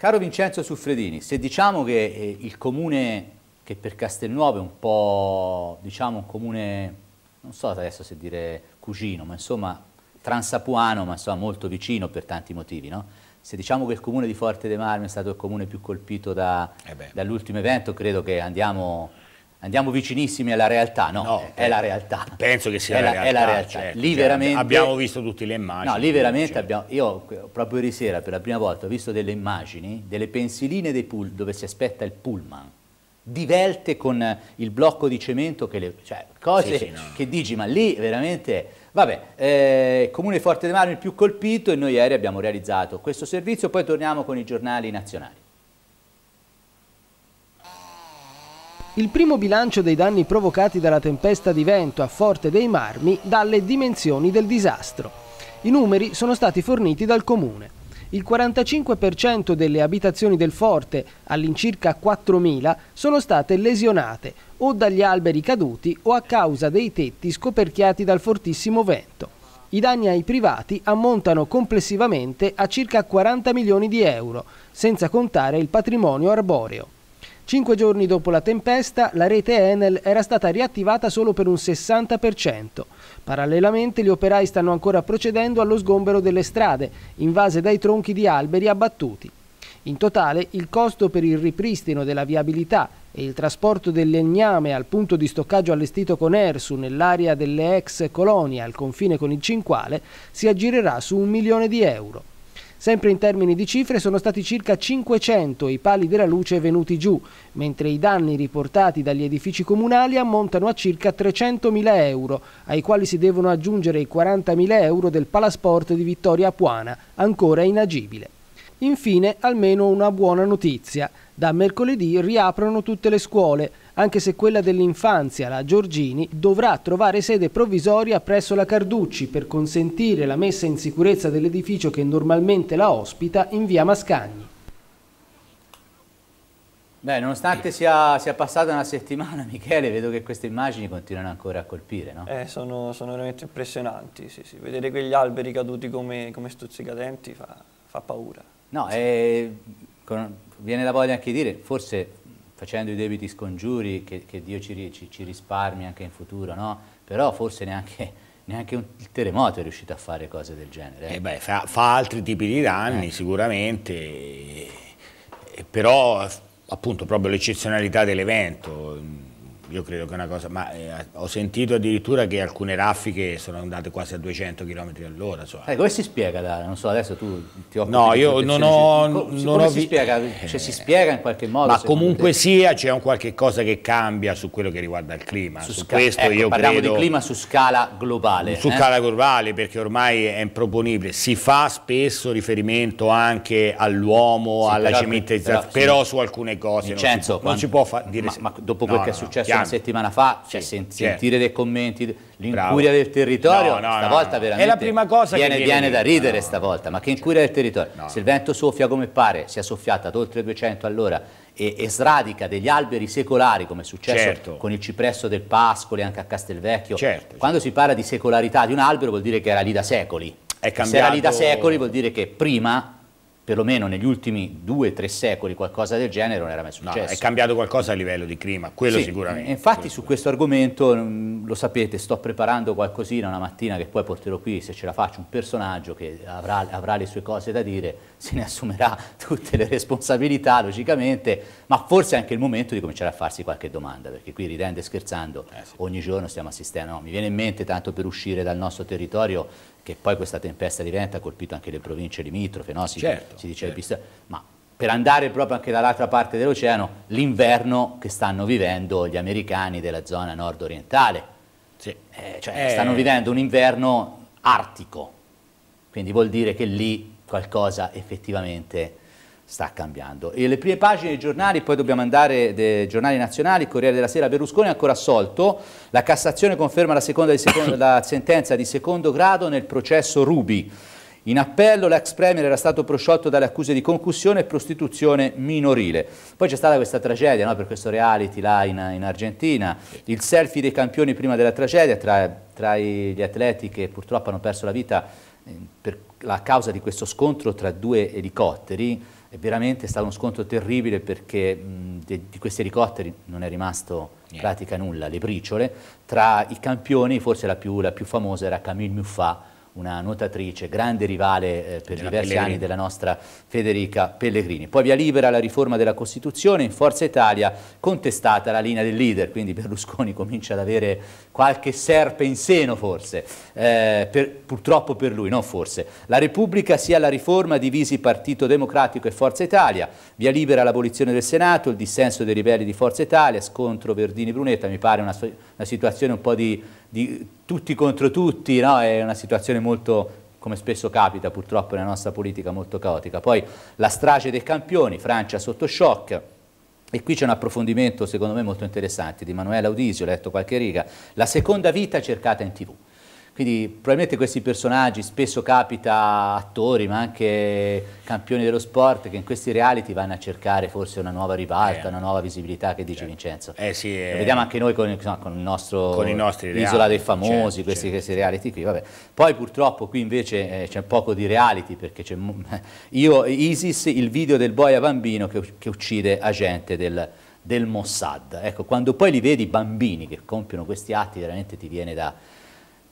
Caro Vincenzo Suffredini, se diciamo che eh, il comune che per Castelnuovo è un po' diciamo un comune, non so adesso se dire cugino, ma insomma transapuano, ma insomma molto vicino per tanti motivi, no? Se diciamo che il comune di Forte dei Marmi è stato il comune più colpito da, eh dall'ultimo evento, credo che andiamo Andiamo vicinissimi alla realtà, no, no è la eh, realtà. Penso che sia è la, realtà. È la realtà. Certo, lì certo. veramente, abbiamo visto tutte le immagini. No, lì veramente certo. abbiamo... Io proprio ieri sera per la prima volta ho visto delle immagini, delle pensiline dei pool, dove si aspetta il pullman, divelte con il blocco di cemento, che le, cioè cose sì, sì, no. che dici, ma lì veramente... Vabbè, eh, Comune Forte dei Marmi il più colpito e noi ieri abbiamo realizzato questo servizio, poi torniamo con i giornali nazionali. Il primo bilancio dei danni provocati dalla tempesta di vento a Forte dei Marmi dà le dimensioni del disastro. I numeri sono stati forniti dal comune. Il 45% delle abitazioni del forte, all'incirca 4.000, sono state lesionate o dagli alberi caduti o a causa dei tetti scoperchiati dal fortissimo vento. I danni ai privati ammontano complessivamente a circa 40 milioni di euro, senza contare il patrimonio arboreo. Cinque giorni dopo la tempesta, la rete Enel era stata riattivata solo per un 60%. Parallelamente gli operai stanno ancora procedendo allo sgombero delle strade, invase dai tronchi di alberi abbattuti. In totale il costo per il ripristino della viabilità e il trasporto del legname al punto di stoccaggio allestito con Ersu nell'area delle ex colonie al confine con il Cinquale si aggirerà su un milione di euro. Sempre in termini di cifre sono stati circa 500 i pali della luce venuti giù, mentre i danni riportati dagli edifici comunali ammontano a circa 300.000 euro, ai quali si devono aggiungere i 40.000 euro del Palasport di Vittoria Apuana, ancora inagibile. Infine, almeno una buona notizia. Da mercoledì riaprono tutte le scuole, anche se quella dell'infanzia, la Giorgini, dovrà trovare sede provvisoria presso la Carducci per consentire la messa in sicurezza dell'edificio che normalmente la ospita in via Mascagni. Beh, nonostante sia, sia, passata una settimana, Michele, vedo che queste immagini continuano ancora a colpire, no? Eh, sono, sono veramente impressionanti, sì, sì. Vedere quegli alberi caduti come, come stuzzicadenti fa, fa paura. No, sì. eh, con, viene da voglia anche dire, forse facendo i debiti scongiuri che, che Dio ci, ci, ci, risparmi anche in futuro, no? però forse neanche, neanche un, il terremoto è riuscito a fare cose del genere. Eh, eh beh, fa, fa, altri tipi di danni eh. sicuramente, però appunto proprio l'eccezionalità dell'evento io credo che è una cosa, ma eh, ho sentito addirittura che alcune raffiche sono andate quasi a 200 km all'ora. So. Eh, come si spiega? Da, non so, adesso tu ti occupi No, io non ho... Come, non ho si, spiega? Eh, cioè, si spiega in qualche modo? Ma comunque te? sia c'è un qualche cosa che cambia su quello che riguarda il clima. Su, su questo ecco, io parliamo credo, di clima su scala globale. Su eh? scala globale perché ormai è improponibile. Si fa spesso riferimento anche all'uomo, sì, alla cimentizzazione, però, però, sì. su alcune cose Vincenzo, non, si, non si può dire... Ma, ma dopo no, quel che è successo una settimana fa, cioè, sì, sen certo. sentire dei commenti, l'incuria del territorio, no, no, stavolta no, veramente è la prima cosa viene, che viene, viene da ridere stavolta, ma che incuria del territorio. Se il vento soffia come pare, si è soffiata ad oltre 200 all'ora e, e, sradica degli alberi secolari, come è successo certo. con il cipresso del Pascoli anche a Castelvecchio, certo, quando certo. si parla di secolarità di un albero vuol dire che era lì da secoli. È cambiato... Se era lì da secoli vuol dire che prima perlomeno negli ultimi due o tre secoli qualcosa del genere non era mai successo. No, è cambiato qualcosa a livello di clima, quello sì, sicuramente. Infatti quello su questo argomento, mm, lo sapete, sto preparando qualcosina una mattina che poi porterò qui, se ce la faccio, un personaggio che avrà, avrà le sue cose da dire, <laughs> se ne assumerà tutte le responsabilità logicamente, ma forse è anche il momento di cominciare a farsi qualche domanda, perché qui ridendo e scherzando eh sì. ogni giorno stiamo assistendo, no, mi viene in mente tanto per uscire dal nostro territorio che poi questa tempesta di vento ha colpito anche le province limitrofe, no? si, certo, si dice certo. ma per andare proprio anche dall'altra parte dell'oceano, l'inverno che stanno vivendo gli americani della zona nord-orientale, sì. eh, cioè eh. stanno vivendo un inverno artico, quindi vuol dire che lì qualcosa effettivamente sta cambiando. E le prime pagine dei giornali, poi dobbiamo andare dei giornali nazionali, Corriere della Sera, Berlusconi è ancora assolto, la Cassazione conferma la, seconda di secondo, la sentenza di secondo grado nel processo Rubi. In appello l'ex premier era stato prosciolto dalle accuse di concussione e prostituzione minorile. Poi c'è stata questa tragedia no? per questo reality là in, in, Argentina, il selfie dei campioni prima della tragedia tra, tra gli atleti che purtroppo hanno perso la vita eh, per la causa di questo scontro tra due elicotteri è veramente stato uno scontro terribile perché mh, de, di questi elicotteri non è rimasto pratica nulla, le briciole. Tra i campioni forse la più, la più famosa era Camille Muffat, una nuotatrice, grande rivale eh, per della diversi Pellegrini. anni della nostra Federica Pellegrini. Poi via libera la riforma della Costituzione, in Forza Italia contestata la linea del leader, quindi Berlusconi comincia ad avere qualche serpe in seno forse, eh, per, purtroppo per lui, non forse. La Repubblica sia la riforma divisi Partito Democratico e Forza Italia, via libera l'abolizione del Senato, il dissenso dei ribelli di Forza Italia, scontro Verdini-Brunetta, mi pare una, una situazione un po' di di tutti contro tutti, no? è una situazione molto come spesso capita purtroppo nella nostra politica molto caotica. Poi la strage dei campioni, Francia sotto shock, e qui c'è un approfondimento secondo me molto interessante di Manuela Audisio, ho letto qualche riga, la seconda vita cercata in tv. Quindi probabilmente questi personaggi, spesso capita attori ma anche campioni dello sport che in questi reality vanno a cercare forse una nuova ribalta, eh, una nuova visibilità che dice certo. Cioè, Vincenzo. Eh sì, eh, Lo vediamo anche noi con, no, con il nostro con reality, Isola dei Famosi, certo, questi, certo. questi, reality qui. Vabbè. Poi purtroppo qui invece eh, c'è poco di reality perché c'è <laughs> io Isis, il video del boia bambino che, che uccide agente del del Mossad. Ecco, quando poi li vedi bambini che compiono questi atti veramente ti viene da,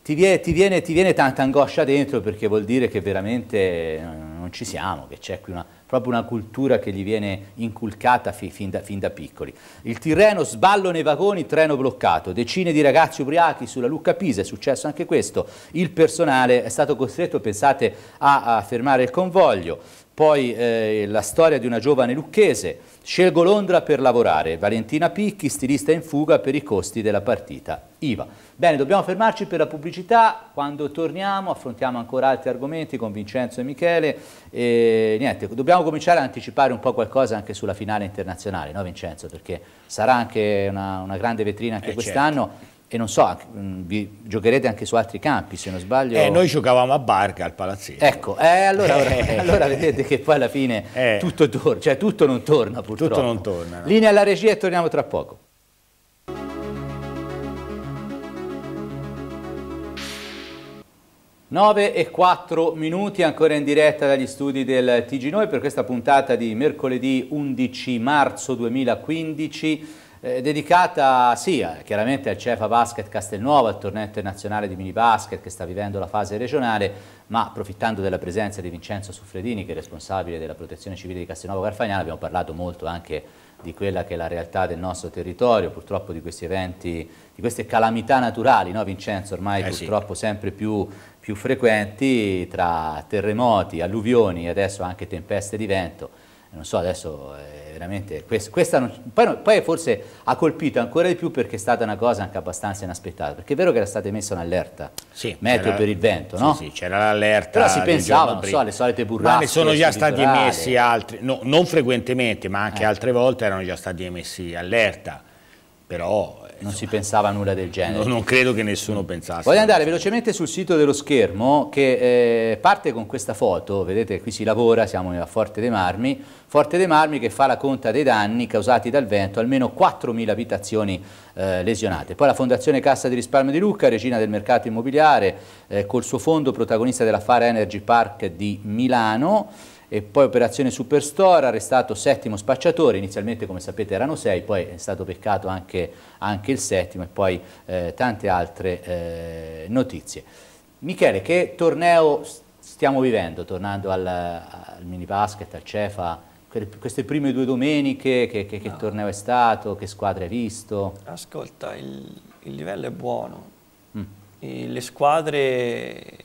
ti viene, ti, viene, ti viene, tanta angoscia dentro perché vuol dire che veramente eh, non ci siamo, che c'è qui una, proprio una cultura che gli viene inculcata fin da, fin da piccoli. Il Tirreno sballo nei vagoni, treno bloccato, decine di ragazzi ubriachi sulla Lucca Pisa, è successo anche questo, il personale è stato costretto, pensate, a, a fermare il convoglio, poi eh, la storia di una giovane lucchese, scelgo Londra per lavorare, Valentina Picchi, stilista in fuga per i costi della partita IVA. Bene, dobbiamo fermarci per la pubblicità, quando torniamo affrontiamo ancora altri argomenti con Vincenzo e Michele e niente, dobbiamo cominciare a anticipare un po' qualcosa anche sulla finale internazionale, no Vincenzo? Perché sarà anche una, una grande vetrina anche eh certo. quest'anno. Certo e non so, mm, vi giocherete anche su altri campi se non sbaglio. Eh, noi giocavamo a barca al palazzetto. Ecco, eh, allora, eh. <laughs> allora, vedete che poi alla fine <laughs> eh. tutto torna, cioè tutto non torna purtroppo. Tutto non torna. No? Linea alla regia e torniamo tra poco. Nove e quattro minuti ancora in diretta dagli studi del TG Noi per questa puntata di mercoledì 11 marzo 2015 eh, dedicata sì, eh, chiaramente al Cefa Basket Castelnuovo, al torneo internazionale di minibasket che sta vivendo la fase regionale, ma approfittando della presenza di Vincenzo Suffredini, che è responsabile della protezione civile di Castelnuovo Carfagnana, abbiamo parlato molto anche di quella che è la realtà del nostro territorio, purtroppo di questi eventi, di queste calamità naturali, no Vincenzo, ormai eh purtroppo sì. sempre più, più frequenti tra terremoti, alluvioni e adesso anche tempeste di vento non so adesso è eh, veramente questa, questa non, poi, poi, forse ha colpito ancora di più perché è stata una cosa anche abbastanza inaspettata perché è vero che era stata emessa un'allerta sì, meteo per il vento no? sì, sì c'era l'allerta però si pensava non so alle solite burrasche ma ne sono già stati emessi altri no, non frequentemente ma anche eh. altre volte erano già stati emessi allerta però... Insomma, eh, non si pensava a nulla del genere. non credo che nessuno pensasse. Voglio andare velocemente sul sito dello schermo che eh, parte con questa foto, vedete qui si lavora, siamo a Forte dei Marmi, Forte dei Marmi che fa la conta dei danni causati dal vento, almeno 4.000 abitazioni eh, lesionate. Poi la Fondazione Cassa di Risparmio di Lucca, regina del mercato immobiliare, eh, col suo fondo protagonista dell'affare Energy Park di Milano, e poi operazione Superstore, arrestato settimo spacciatore, inizialmente come sapete erano sei, poi è stato peccato anche, anche il settimo e poi eh, tante altre eh, notizie. Michele, che torneo stiamo vivendo, tornando al, al mini basket, al Cefa, queste prime due domeniche, che, che, che no. torneo è stato, che squadre hai visto? Ascolta, il, il livello è buono, mm. le squadre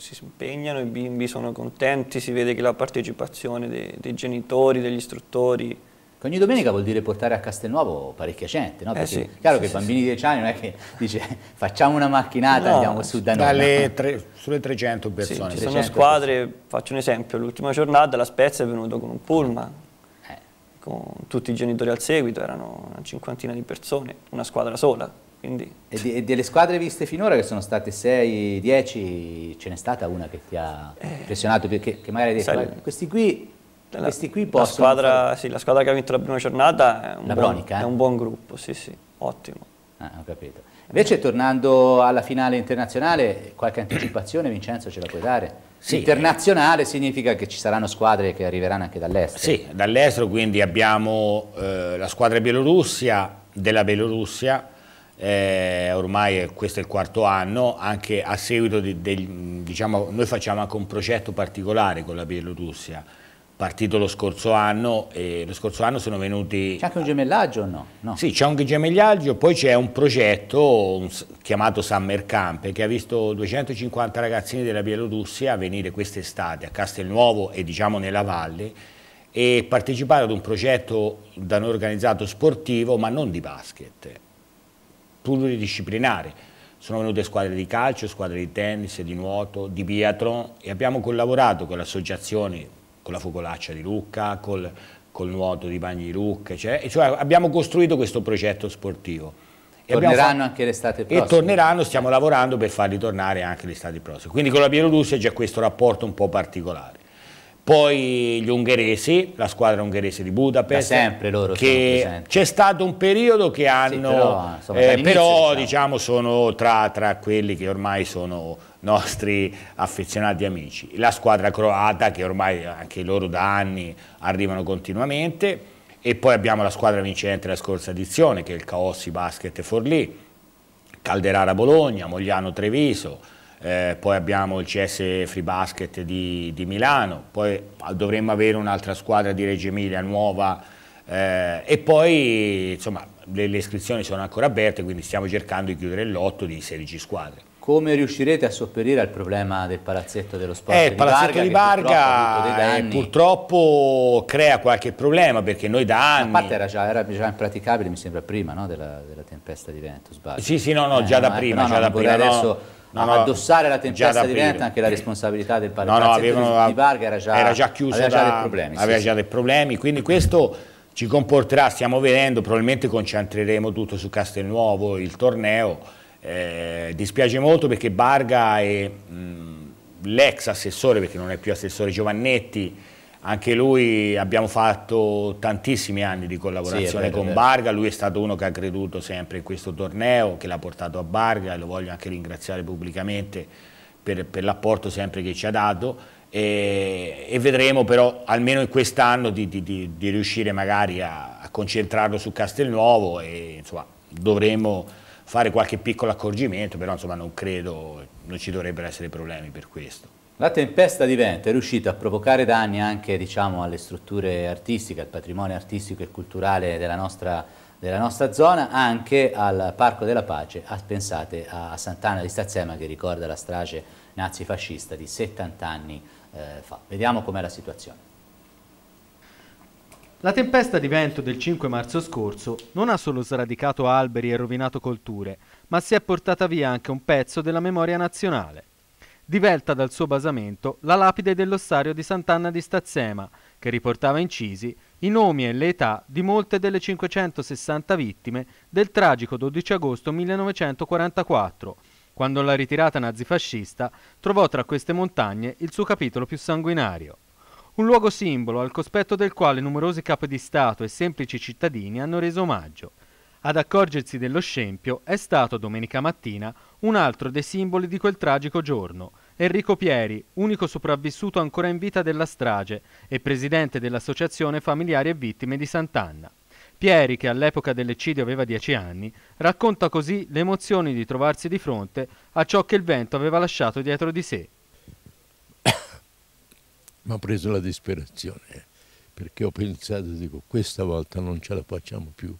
si impegnano, i bimbi sono contenti, si vede che la partecipazione dei, dei genitori, degli istruttori... ogni domenica vuol dire portare a Castelnuovo parecchia gente, no? Eh Perché eh sì, chiaro sì, che i sì, bambini di 10 anni non è che dice <laughs> facciamo una macchinata e no, andiamo su da noi. Tre, sulle 300 persone. ci 300 sono squadre, persone. faccio un esempio, l'ultima giornata la Spezia è venuta con un pullman, eh. con tutti i genitori al seguito, erano una cinquantina di persone, una squadra sola. Quindi... E, di, e, delle squadre viste finora, che sono state 6, 10, ce n'è stata una che ti ha eh. impressionato? Perché, che magari hai detto, sai, questi qui, la, questi qui possono... La squadra, sì, la squadra che ha vinto la prima giornata è un, buon, eh? è un buon, gruppo, sì, sì, ottimo. Ah, ho capito. Invece tornando alla finale internazionale, qualche anticipazione Vincenzo ce la puoi dare? Sì. Internazionale significa che ci saranno squadre che arriveranno anche dall'estero. Sì, dall'estero quindi abbiamo eh, la squadra Bielorussia, della Bielorussia, eh, ormai questo è il quarto anno, anche a seguito di, del, diciamo, noi facciamo anche un progetto particolare con la Bielorussia, partito lo scorso anno e lo scorso anno sono venuti... C'è anche un gemellaggio o no? no? Sì, c'è anche un gemellaggio, poi c'è un progetto un, chiamato Summer Camp che ha visto 250 ragazzini della Bielorussia venire quest'estate a Castelnuovo e diciamo nella valle e partecipare ad un progetto da noi organizzato sportivo ma non di basket pluridisciplinare. Sono venute squadre di calcio, squadre di tennis, di nuoto, di biathlon e abbiamo collaborato con le associazioni, con la Focolaccia di Lucca, col, col nuoto di Bagni di Lucca, cioè, cioè abbiamo costruito questo progetto sportivo. E torneranno anche l'estate prossima. E torneranno, stiamo lavorando per farli tornare anche l'estate prossima. Quindi con la Bielorussia c'è questo rapporto un po' particolare poi gli ungheresi, la squadra ungherese di Budapest, da sempre loro che c'è stato un periodo che hanno, sì, però, insomma, eh, però diciamo sono tra, tra, quelli che ormai sono nostri affezionati amici, la squadra croata che ormai anche loro da anni arrivano continuamente e poi abbiamo la squadra vincente della scorsa edizione che è il Caossi Basket Forlì, Calderara Bologna, Mogliano Treviso, eh, poi abbiamo il CS Free Basket di, di Milano, poi dovremmo avere un'altra squadra di Reggio Emilia nuova eh, e poi insomma, le, le, iscrizioni sono ancora aperte, quindi stiamo cercando di chiudere il lotto di 16 squadre. Come riuscirete a sopperire al problema del palazzetto dello sport? Eh, il palazzetto di Barga, di Barga purtroppo, eh, purtroppo, crea qualche problema perché noi da anni... A parte era già, era già impraticabile mi sembra prima no? della, della, tempesta di vento, sbaglio. Sì, sì, no, no, eh, già da prima. Ecco, no, già no, da prima adesso no, no, addossare la tempesta diventa anche la responsabilità del no, no, avevano, di Varga era già, era già chiusa, aveva da, già dei problemi. Aveva sì, già dei problemi, quindi questo ci comporterà, stiamo vedendo, probabilmente concentreremo tutto su Castelnuovo, il torneo. Eh, dispiace molto perché Varga e mm, l'ex assessore, perché non è più assessore Giovannetti, anche lui abbiamo fatto tantissimi anni di collaborazione sì, con Barga, lui è stato uno che ha creduto sempre in questo torneo, che l'ha portato a Barga e lo voglio anche ringraziare pubblicamente per, per l'apporto sempre che ci ha dato e, e vedremo però almeno in quest'anno di, di, di, di, riuscire magari a, a, concentrarlo su Castelnuovo e insomma dovremo fare qualche piccolo accorgimento, però insomma non credo, non ci dovrebbero essere problemi per questo. La tempesta di vento è riuscita a provocare danni anche diciamo, alle strutture artistiche, al patrimonio artistico e culturale della nostra, della nostra zona, anche al Parco della Pace, a, pensate a Sant'Anna di Stazzema che ricorda la strage nazifascista di 70 anni eh, fa. Vediamo com'è la situazione. La tempesta di vento del 5 marzo scorso non ha solo sradicato alberi e rovinato colture, ma si è portata via anche un pezzo della memoria nazionale divelta dal suo basamento la lapide dell'ossario di Sant'Anna di Stazzema, che riportava incisi i nomi e le età di molte delle 560 vittime del tragico 12 agosto 1944, quando la ritirata nazifascista trovò tra queste montagne il suo capitolo più sanguinario. Un luogo simbolo al cospetto del quale numerosi capi di Stato e semplici cittadini hanno reso omaggio. Ad accorgersi dello scempio è stato domenica mattina un altro dei simboli di quel tragico giorno, Enrico Pieri, unico sopravvissuto ancora in vita della strage e presidente dell'Associazione Familiari e Vittime di Sant'Anna. Pieri, che all'epoca dell'eccidio aveva dieci anni, racconta così le emozioni di trovarsi di fronte a ciò che il vento aveva lasciato dietro di sé. <coughs> Mi ha preso la disperazione, eh, perché ho pensato, dico, questa volta non ce la facciamo più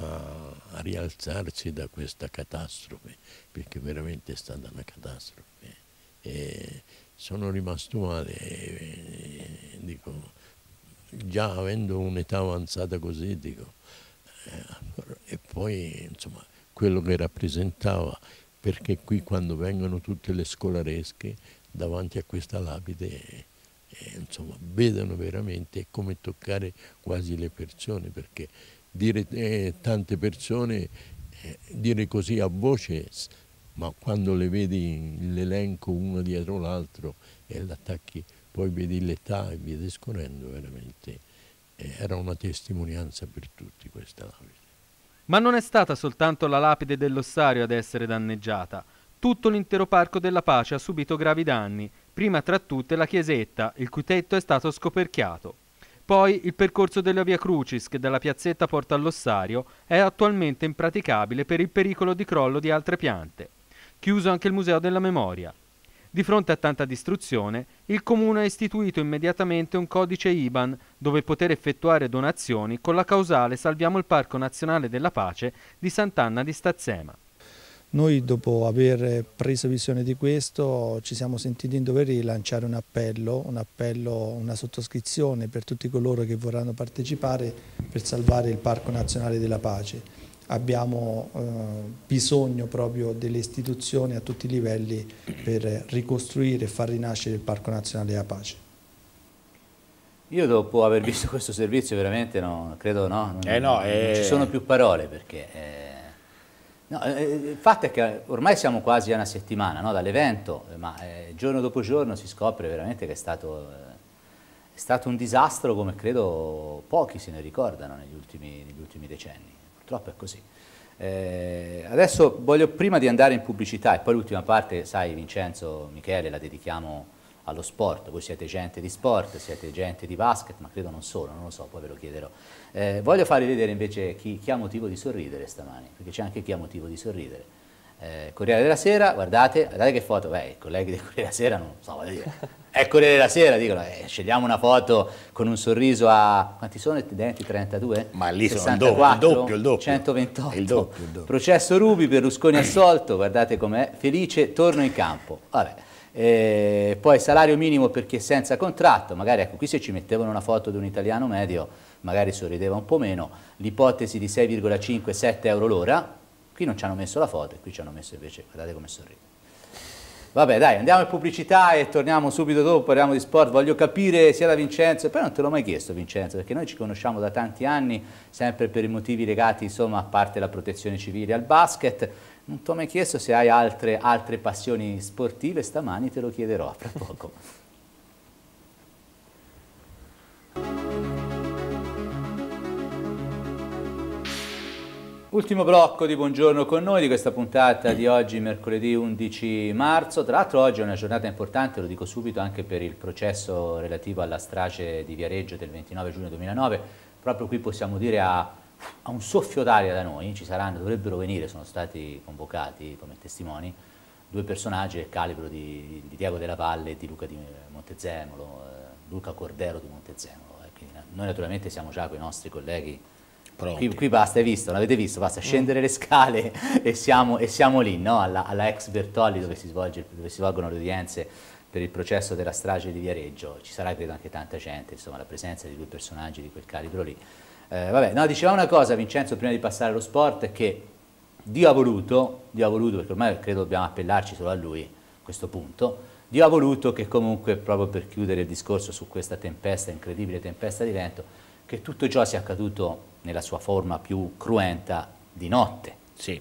a, a rialzarci da questa catastrofe, perché veramente è stata una catastrofe. E sono rimasto male, e, e, dico, già avendo un'età avanzata così, dico, eh, e poi insomma quello che rappresentava, perché qui quando vengono tutte le scolaresche davanti a questa lapide eh, insomma, vedono veramente come toccare quasi le persone perché dire eh, tante persone, eh, dire così a voce, ma quando le vedi l'elenco uno dietro l'altro e l'attacchi, poi vedi l'età e via discorrendo, veramente eh, era una testimonianza per tutti questa lapide. Ma non è stata soltanto la lapide dell'ossario ad essere danneggiata. Tutto l'intero Parco della Pace ha subito gravi danni, prima tra tutte la chiesetta, il cui tetto è stato scoperchiato. Poi il percorso della Via Crucis che dalla piazzetta porta all'ossario è attualmente impraticabile per il pericolo di crollo di altre piante. Chiuso anche il Museo della Memoria. Di fronte a tanta distruzione, il comune ha istituito immediatamente un codice IBAN dove poter effettuare donazioni con la causale Salviamo il Parco Nazionale della Pace di Sant'Anna di Stazzema. Noi dopo aver preso visione di questo ci siamo sentiti in dovere di lanciare un appello, un appello, una sottoscrizione per tutti coloro che vorranno partecipare per salvare il Parco Nazionale della Pace. Abbiamo eh, bisogno proprio delle istituzioni a tutti i livelli per ricostruire e far rinascere il Parco Nazionale della Pace. Io dopo aver visto questo servizio veramente no, credo no, non, eh no, eh... non ci eh. sono più parole perché... Eh, No, eh, eh, il fatto è che ormai siamo quasi a una settimana no, dall'evento, eh, ma eh, giorno dopo giorno si scopre veramente che è stato, eh, è stato, un disastro come credo pochi se ne ricordano negli ultimi, negli ultimi decenni. Purtroppo è così. Eh, adesso voglio prima di andare in pubblicità e poi l'ultima parte, sai Vincenzo, Michele, la dedichiamo a allo sport, voi siete gente di sport, siete gente di basket, ma credo non solo, non lo so, poi ve lo chiederò. Eh, voglio farvi vedere invece chi, chi, ha motivo di sorridere stamani, perché c'è anche chi ha motivo di sorridere. Eh, Corriere della Sera, guardate, guardate che foto, beh, i colleghi del Corriere della Sera non so, voglio dire, è Corriere della Sera, dicono, eh, scegliamo una foto con un sorriso a, quanti sono i denti, 32? Ma lì 64, sono il doppio, il doppio, 128, il doppio, il doppio. processo Rubi, Berlusconi assolto, guardate com'è, felice, torno in campo, vabbè. E eh, poi salario minimo perché senza contratto, magari ecco qui se ci mettevano una foto di un italiano medio magari sorrideva un po' meno, l'ipotesi di 6,5-7 euro l'ora, qui non ci hanno messo la foto e qui ci hanno messo invece, guardate come sorride. Vabbè dai, andiamo in pubblicità e torniamo subito dopo, parliamo di sport, voglio capire sia da Vincenzo, poi non te l'ho mai chiesto Vincenzo, perché noi ci conosciamo da tanti anni, sempre per i motivi legati insomma a parte la protezione civile al basket, non ti ho mai chiesto se hai altre, altre passioni sportive, stamani te lo chiederò fra poco. Ultimo blocco di Buongiorno con noi di questa puntata di oggi, mercoledì 11 marzo. Tra l'altro oggi è una giornata importante, lo dico subito, anche per il processo relativo alla strage di Viareggio del 29 giugno 2009. Proprio qui possiamo dire a a un soffio d'aria da noi, ci saranno, dovrebbero venire, sono stati convocati come testimoni, due personaggi del calibro di, di Diego della Valle e di Luca di Montezemolo, eh, Luca Cordero di Montezemolo. Eh, noi naturalmente siamo già con i nostri colleghi Qui, qui, basta, hai visto, l'avete visto, basta mm. scendere le scale e siamo, e siamo lì, no? alla, alla, ex Bertolli dove si, svolge, dove si, svolgono le udienze per il processo della strage di Viareggio. Ci sarà credo anche tanta gente, insomma la presenza di due personaggi di quel calibro lì. Eh, vabbè, no, diceva una cosa Vincenzo prima di passare allo sport, che Dio ha voluto, Dio ha voluto, perché ormai credo dobbiamo appellarci solo a Lui a questo punto, Dio ha voluto che comunque, proprio per chiudere il discorso su questa tempesta, incredibile tempesta di vento, che tutto ciò sia accaduto nella sua forma più cruenta di notte. Sì,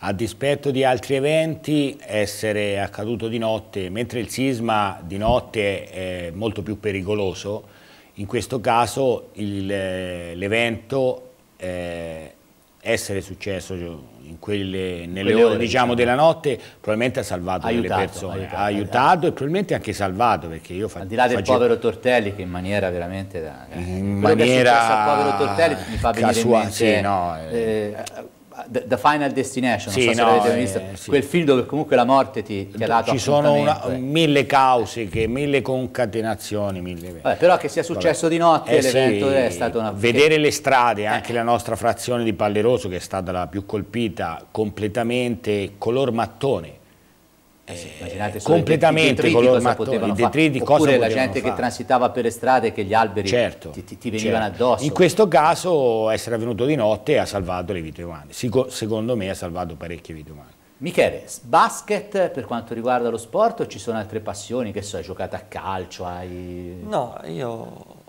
a dispetto di altri eventi, essere accaduto di notte, mentre il sisma di notte è molto più pericoloso, in questo caso l'evento eh, essere successo in quelle, nelle quelle ore, ore diciamo, diciamo. della notte probabilmente ha salvato aiutato, delle persone, aiutato, ha aiutato, aiutato, e probabilmente anche salvato perché io faccio... Al di là del facevo, povero Tortelli che in maniera veramente... Da, in maniera... Eh, che è al povero Tortelli mi fa venire casua, in mente, sì, no, eh, eh, The, the Final Destination, sì, non so no, se l'avete eh, visto, sì. quel film dove comunque la morte ti, ti ha dato Ci sono una, mille cause, che, mille concatenazioni, mille... Vabbè, però che sia successo Vabbè. di notte eh, l'evento sì, è stato una... Vedere le strade, eh. anche eh. la nostra frazione di Palleroso che è stata la più colpita completamente, color mattone, eh sì, immaginate completamente i detriti, cosa mattoni, i detriti cosa oppure la gente fare. che transitava per le strade che gli alberi certo, ti, ti, ti, venivano certo. addosso in questo caso essere avvenuto di notte ha salvato le vite umane Sico, secondo me ha salvato parecchie vite umane Michele, basket per quanto riguarda lo sport o ci sono altre passioni che so, hai giocato a calcio? Hai... no, io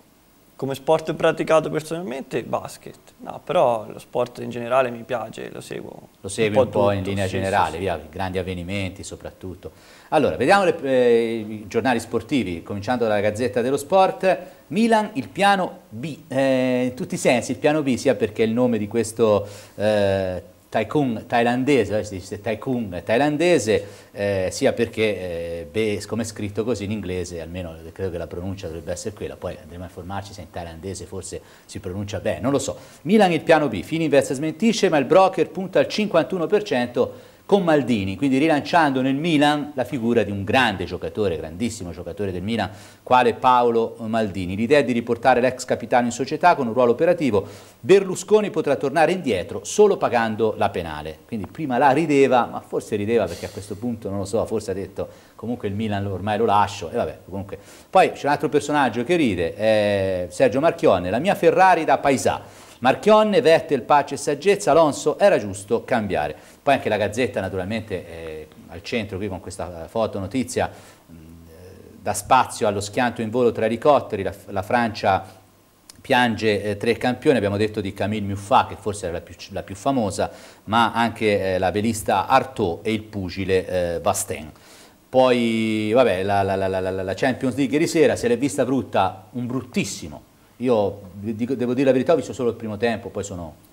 come sport praticato personalmente, basket. No, però lo sport in generale mi piace, lo seguo. Lo segui un po', un po in linea sì, generale, sì, via, grandi avvenimenti soprattutto. Allora, vediamo le, eh, i giornali sportivi, cominciando dalla Gazzetta dello Sport. Milan, il piano B, eh, in tutti i sensi, il piano B, sia perché è il nome di questo... Eh, tycoon thailandese, eh, si dice tycoon thailandese, eh, sia perché, eh, beh, come è scritto così in inglese, almeno credo che la pronuncia dovrebbe essere quella, poi andremo a informarci se in thailandese forse si pronuncia bene, non lo so. Milan il piano B, Fini investe smentisce, ma il broker punta al 51%, con Maldini, quindi rilanciando nel Milan la figura di un grande giocatore, grandissimo giocatore del Milan, quale Paolo Maldini. L'idea di riportare l'ex capitano in società con un ruolo operativo, Berlusconi potrà tornare indietro solo pagando la penale. Quindi prima la rideva, ma forse rideva perché a questo punto, non lo so, forse ha detto comunque il Milan ormai lo lascio, e vabbè, comunque. Poi c'è un altro personaggio che ride, eh, Sergio Marchionne, la mia Ferrari da Paisà Marchionne, Vettel, Pace e Saggezza, Alonso, era giusto cambiare. Poi anche la Gazzetta naturalmente è al centro qui con questa eh, foto notizia da spazio allo schianto in volo tra elicotteri, la, la Francia piange eh, tre campioni, abbiamo detto di Camille Muffat che forse era la più, la più famosa, ma anche eh, la velista Artaud e il pugile eh, Bastin. Poi vabbè, la, la Champions League ieri sera se l'è vista brutta, un bruttissimo io dico, devo dire la verità, ho visto solo il primo tempo, poi sono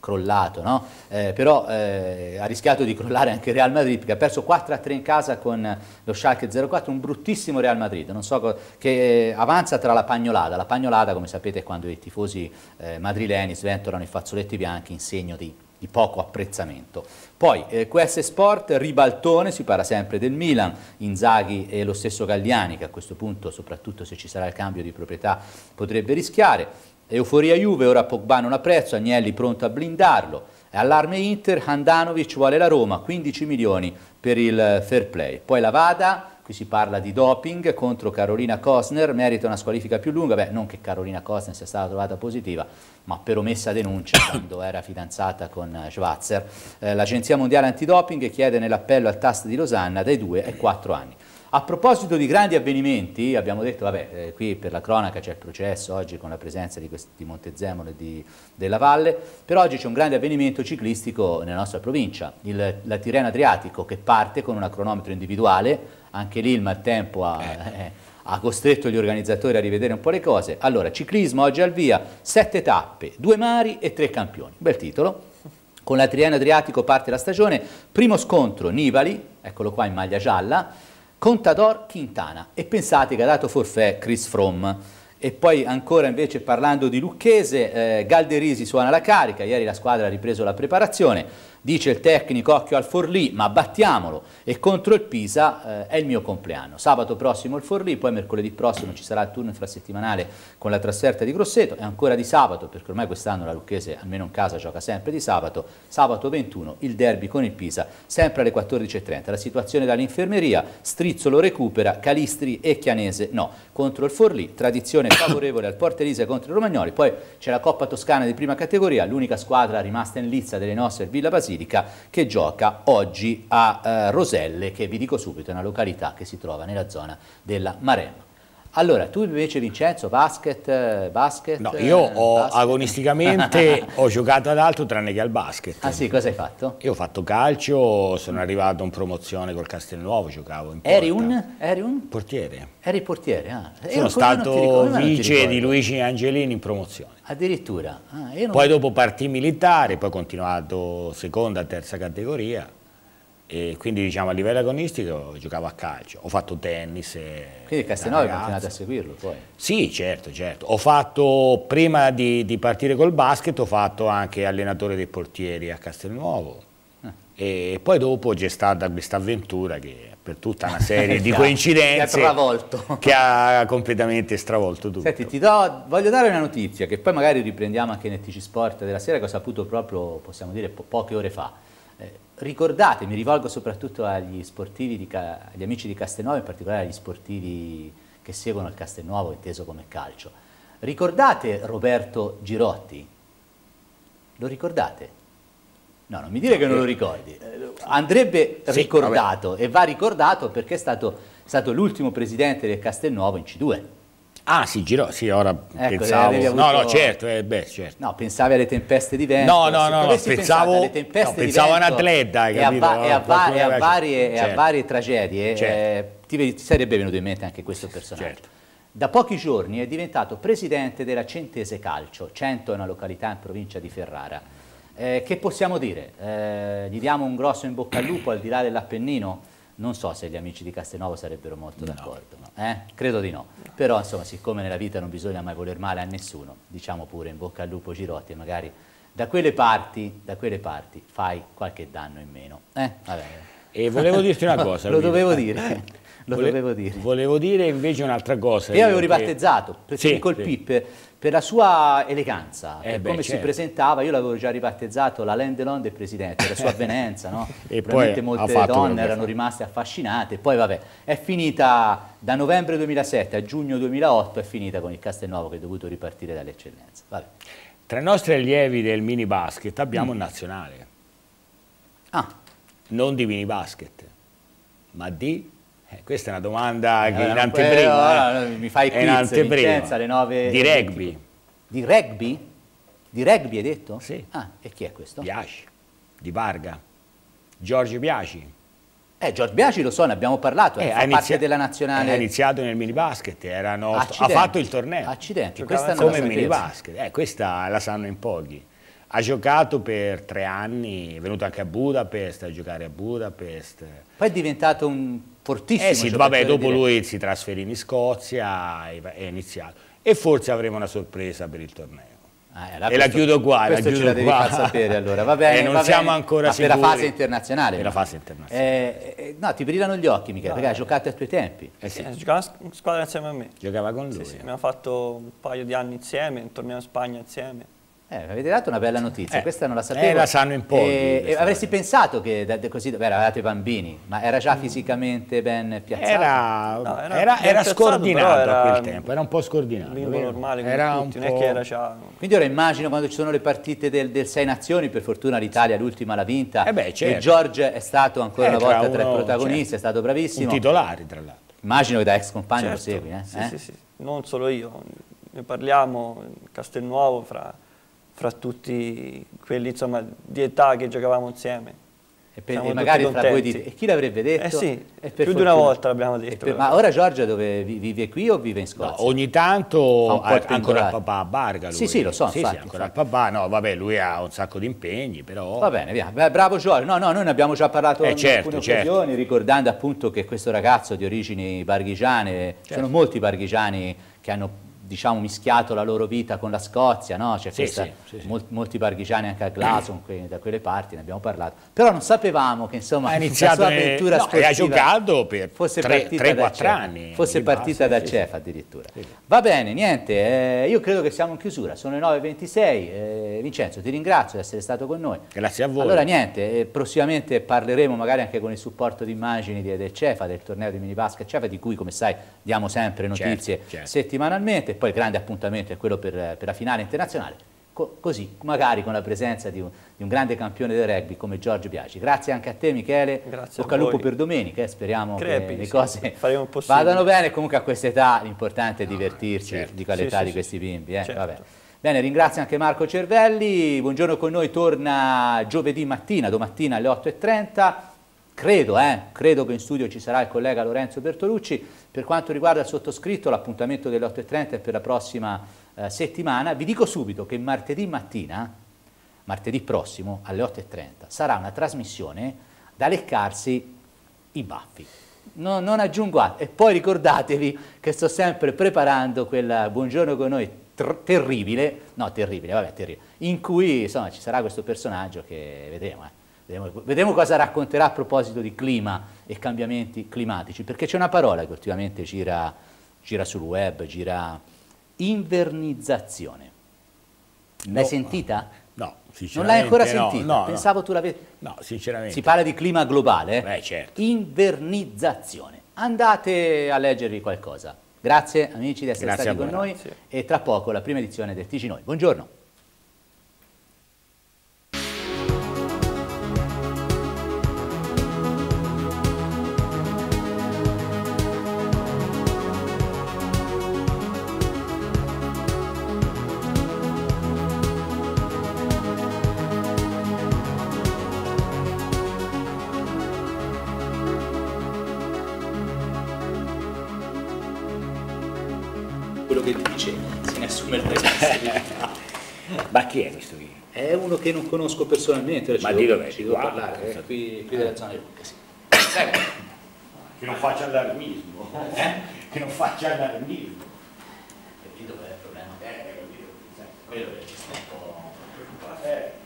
crollato, no? eh, però eh, ha rischiato di crollare anche Real Madrid perché ha perso 4-3 in casa con lo Schalke 0-4, un bruttissimo Real Madrid, so, che eh, avanza tra la pagnolada, la pagnolada come sapete è quando i tifosi eh, madrileni sventolano i fazzoletti bianchi in segno di, di poco apprezzamento. Poi eh, QS Sport, ribaltone, si parla sempre del Milan, Inzaghi e lo stesso Galliani che a questo punto, soprattutto se ci sarà il cambio di proprietà, potrebbe rischiare. Euforia Juve, ora Pogba non ha prezzo, Agnelli pronto a blindarlo. Allarme Inter, Handanovic vuole la Roma, 15 milioni per il eh, fair play. Poi la Vada, qui si parla di doping contro Carolina Cosner, merita una squalifica più lunga, beh non che Carolina Cosner sia stata trovata positiva, ma per omessa denuncia <coughs> quando era fidanzata con Schwarzer. Eh, L'Agenzia Mondiale Antidoping chiede nell'appello al TAS di Losanna dai 2 ai 4 anni. A proposito di grandi avvenimenti, abbiamo detto, vabbè, eh, qui per la cronaca c'è il processo oggi con la presenza di, questi, di Montezemolo e di, della Valle, però oggi c'è un grande avvenimento ciclistico nella nostra provincia, il, la Tirena Adriatico che parte con una cronometro individuale, anche lì il maltempo ha, eh. <laughs> eh, ha costretto gli organizzatori a rivedere un po' le cose. Allora, ciclismo oggi al via, sette tappe, due mari e tre campioni, bel titolo. Con la Tirena Adriatico parte la stagione, primo scontro Nivali, eccolo qua in maglia gialla, Contador Quintana e pensate che ha dato forfè Chris Fromm e poi ancora invece parlando di Lucchese, eh, Galderisi suona la carica, ieri la squadra ha ripreso la preparazione, Dice il tecnico occhio al Forlì, ma battiamolo e contro il Pisa eh, è il mio compleanno. Sabato prossimo il Forlì, poi mercoledì prossimo ci sarà il turno infrasettimanale con la trasferta di Grosseto è ancora di sabato, perché ormai quest'anno la Lucchese, almeno in casa, gioca sempre di sabato, sabato 21 il derby con il Pisa, sempre alle 14.30. La situazione dall'infermeria, Strizzo lo recupera, Calistri e Chianese no. Contro il Forlì, tradizione <coughs> favorevole al Portelise contro i Romagnoli, poi c'è la Coppa Toscana di prima categoria, l'unica squadra rimasta in lizza delle nostre, il Villa Basile, Basilica che gioca oggi a eh, Roselle che vi dico subito è una località che si trova nella zona della Maremma. Allora, tu invece Vincenzo, basket, eh, basket No, eh, io ho, basket. agonisticamente <laughs> ho giocato ad altro tranne che al basket. Ah sì, cosa hai fatto? Io ho fatto calcio, sono arrivato in promozione col Castelnuovo, giocavo in porta. Eri un? Eri un? Portiere. Eri portiere, ah. Sono stato vice di Luigi Angelini in promozione. Addirittura. Ah, non... Poi dopo partì militare, poi ho continuato seconda, terza categoria. E quindi diciamo a livello agonistico giocavo a calcio, ho fatto tennis. Quindi Castelnuovo hai continuato a seguirlo poi? Sì, certo, certo. Ho fatto, prima di, di, partire col basket, ho fatto anche allenatore dei portieri a Castelnuovo. Ah. E poi dopo c'è stata questa avventura che per tutta una serie <laughs> di coincidenze che ha travolto che ha completamente stravolto tutto. Senti, ti do, voglio dare una notizia che poi magari riprendiamo anche nel TG Sport della sera che ho saputo proprio, possiamo dire, po poche ore fa ricordate, mi rivolgo soprattutto agli, di, agli amici di Castelnuovo, in particolare agli sportivi che seguono il Castelnuovo inteso come calcio. Ricordate Roberto Girotti? Lo ricordate? No, non mi dire che non lo ricordi. Andrebbe sì, ricordato vabbè. e va ricordato perché è stato, stato l'ultimo presidente del Castelnuovo in C2. Ah, si girò, sì, ora ecco, pensavo... Avuto... No, no, certo, eh, beh, certo. No, pensavi alle tempeste di vento. No, no, no, no pensavo, alle tempeste no, di vento, a un atleta, hai capito? E a, no, e a, va, e a varie, certo. a varie tragedie eh, certo. eh, ti, ti, sarebbe venuto in mente anche questo personaggio. Certo. Da pochi giorni è diventato presidente della Centese Calcio, Cento è una località in provincia di Ferrara. Eh, che possiamo dire? Eh, gli diamo un grosso in bocca al lupo al di là dell'Appennino? non so se gli amici di Castelnuovo sarebbero molto d'accordo, no? eh? credo di no. no. Però insomma, siccome nella vita non bisogna mai voler male a nessuno, diciamo pure in bocca al lupo Girotti e magari da quelle parti, da quelle parti fai qualche danno in meno. Eh? E volevo dirti una <laughs> cosa. lo dovevo dire. Eh, lo Vole dovevo dire. Volevo dire invece un'altra cosa. Io avevo eh, ribattezzato eh, che... sì, col sì. Pip per la sua eleganza, eh per beh, come certo. si presentava, io l'avevo già ribattezzato la Landelon del presidente, la sua <laughs> avvenenza, no? e Probabilmente poi molte donne erano rimaste affascinate, poi vabbè, è finita da novembre 2007 a giugno 2008, è finita con il Castelnuovo che è dovuto ripartire dall'eccellenza. Tra i nostri allievi del mini basket abbiamo mm. il nazionale. Ah, non di mini basket, ma di... Eh, questa è una domanda eh, che eh. allora, in anteprima... Eh, eh, mi fai pizze, Vincenza, alle 9... Di rugby. Di rugby? Di rugby hai detto? Sì. Ah, e chi è questo? Piaci, di Varga, Giorgio Piaci. Eh, Giorgio Biaci lo so, ne abbiamo parlato, eh, eh fa parte della nazionale. Ha iniziato nel minibasket, erano, ha fatto il torneo. Accidenti, questa non come basket, eh, questa la sanno in pochi. Ha giocato per tre anni, è venuto anche a Budapest a giocare a Budapest. Poi è diventato un fortissimo eh sì, vabbè, dopo lui si trasferì in Scozia e è iniziato. E forse avremo una sorpresa per il torneo. Ah, allora e questo, la chiudo qua, la chiudo ce la devi far sapere allora, va <laughs> eh, bene, eh, non va siamo bene. ancora ma sicuri. per la fase internazionale. Per la fase internazionale. Eh, eh, no, ti brillano gli occhi Michele, no. perché hai giocato ai tuoi tempi. Eh sì. Eh, giocava in squadra insieme a me. Giocava con lui. Sì, sì, abbiamo fatto un paio di anni insieme, un torneo in Spagna insieme. Eh, avete dato una bella notizia, eh, questa non la eh, sapevo. Eh, la sanno in polli. Eh, avresti pensato che da, da così, beh, eravate bambini, ma era già mm. fisicamente ben piazzato? Era, no, era, era, era scordinato era, a quel tempo, era un po' scordinato. Bimbo normale, era tutti, un po'... che era già... Quindi ora immagino quando ci sono le partite del, del Sei Nazioni, per fortuna l'Italia l'ultima l'ha vinta, eh beh, certo. e George è stato ancora eh, una volta uno, tra i protagonisti, certo. è stato bravissimo. Un titolare, tra l'altro. Immagino che da ex compagno certo. lo segui, eh? Sì, eh? sì, sì, non solo io, ne parliamo, Castelnuovo fra fra tutti quelli insomma, di età che giocavamo insieme. E, per, e magari fra voi dite, e chi l'avrebbe eh detto? Eh sì, più fortuna. di una volta l'abbiamo detto. Per, ma ora Giorgia dove vive qui o vive in Scozia? No, ogni tanto a, ancora il papà a Barga lui. Sì, sì, lo so, sì, infatti, sì, ancora infatti. a papà, no, vabbè, lui ha un sacco di impegni, però... Va bene, via. Beh, bravo Giorgia. No, no, noi ne abbiamo già parlato eh, in certo, alcune certo. occasioni, ricordando appunto che questo ragazzo di origini barghigiane, certo. sono molti barghigiani che hanno diciamo, mischiato la loro vita con la Scozia, no? C'è sì, questa, sì, sì, mol, molti parchigiani anche a Glasgow, que, da quelle parti, ne abbiamo parlato. Però non sapevamo che insomma, <laughs> la sua avventura ne... no, sportiva ha giocato per 3-4 anni. Fosse partita base, da CEF addirittura. Va bene, niente, eh, io credo che siamo in chiusura, sono le 9.26. Eh, Vincenzo, ti ringrazio di essere stato con noi. Grazie a voi. Allora niente, eh, prossimamente parleremo magari anche con il supporto di immagini del CEFA, del torneo di minibasket CEFA, di cui come sai diamo sempre certo, notizie certo, certo. settimanalmente poi il grande appuntamento è quello per, per la finale internazionale, co così magari con la presenza di un, di un, grande campione del rugby come Giorgio Biagi. Grazie anche a te Michele, Grazie bocca al lupo per domenica, eh, speriamo Crepi, che le cose sì, vadano bene, comunque a questa età l'importante è divertirsi, no, certo. dico all'età sì, di questi bimbi. Eh, certo. Bene, ringrazio anche Marco Cervelli, buongiorno con noi, torna giovedì mattina, domattina alle 8.30. Credo, eh, credo, che in studio ci sarà il collega Lorenzo Bertolucci. Per quanto riguarda il sottoscritto, l'appuntamento delle 8.30 è per la prossima eh, settimana. Vi dico subito che martedì mattina, martedì prossimo alle 8.30, sarà una trasmissione da leccarsi i baffi. No, non aggiungo altro. E poi ricordatevi che sto sempre preparando quel buongiorno con noi terribile, no terribile, vabbè terribile, in cui insomma, ci sarà questo personaggio che vedremo. Eh. Vedremo, vedremo, cosa racconterà a proposito di clima e cambiamenti climatici, perché c'è una parola che ultimamente gira, gira sul web, gira invernizzazione. L'hai no, sentita? No, sinceramente. Non l'hai ancora sentita? No, Pensavo tu l'avessi. No, sinceramente. Si parla di clima globale? Eh? certo. Invernizzazione. Andate a leggervi qualcosa. Grazie amici di essere grazie stati con noi grazie. e tra poco la prima edizione del TG Noi. Buongiorno. <laughs> Ma chi è questo qui? È uno che non conosco personalmente, cioè Ma di dove Ci devo parlare, è eh, esatto. qui, qui della zona di Lucca, sì. <coughs> Che non faccia allarmismo, eh? che non faccia allarmismo. E lì dov'è il problema? Eh, quello che ci sta un po' preoccupato.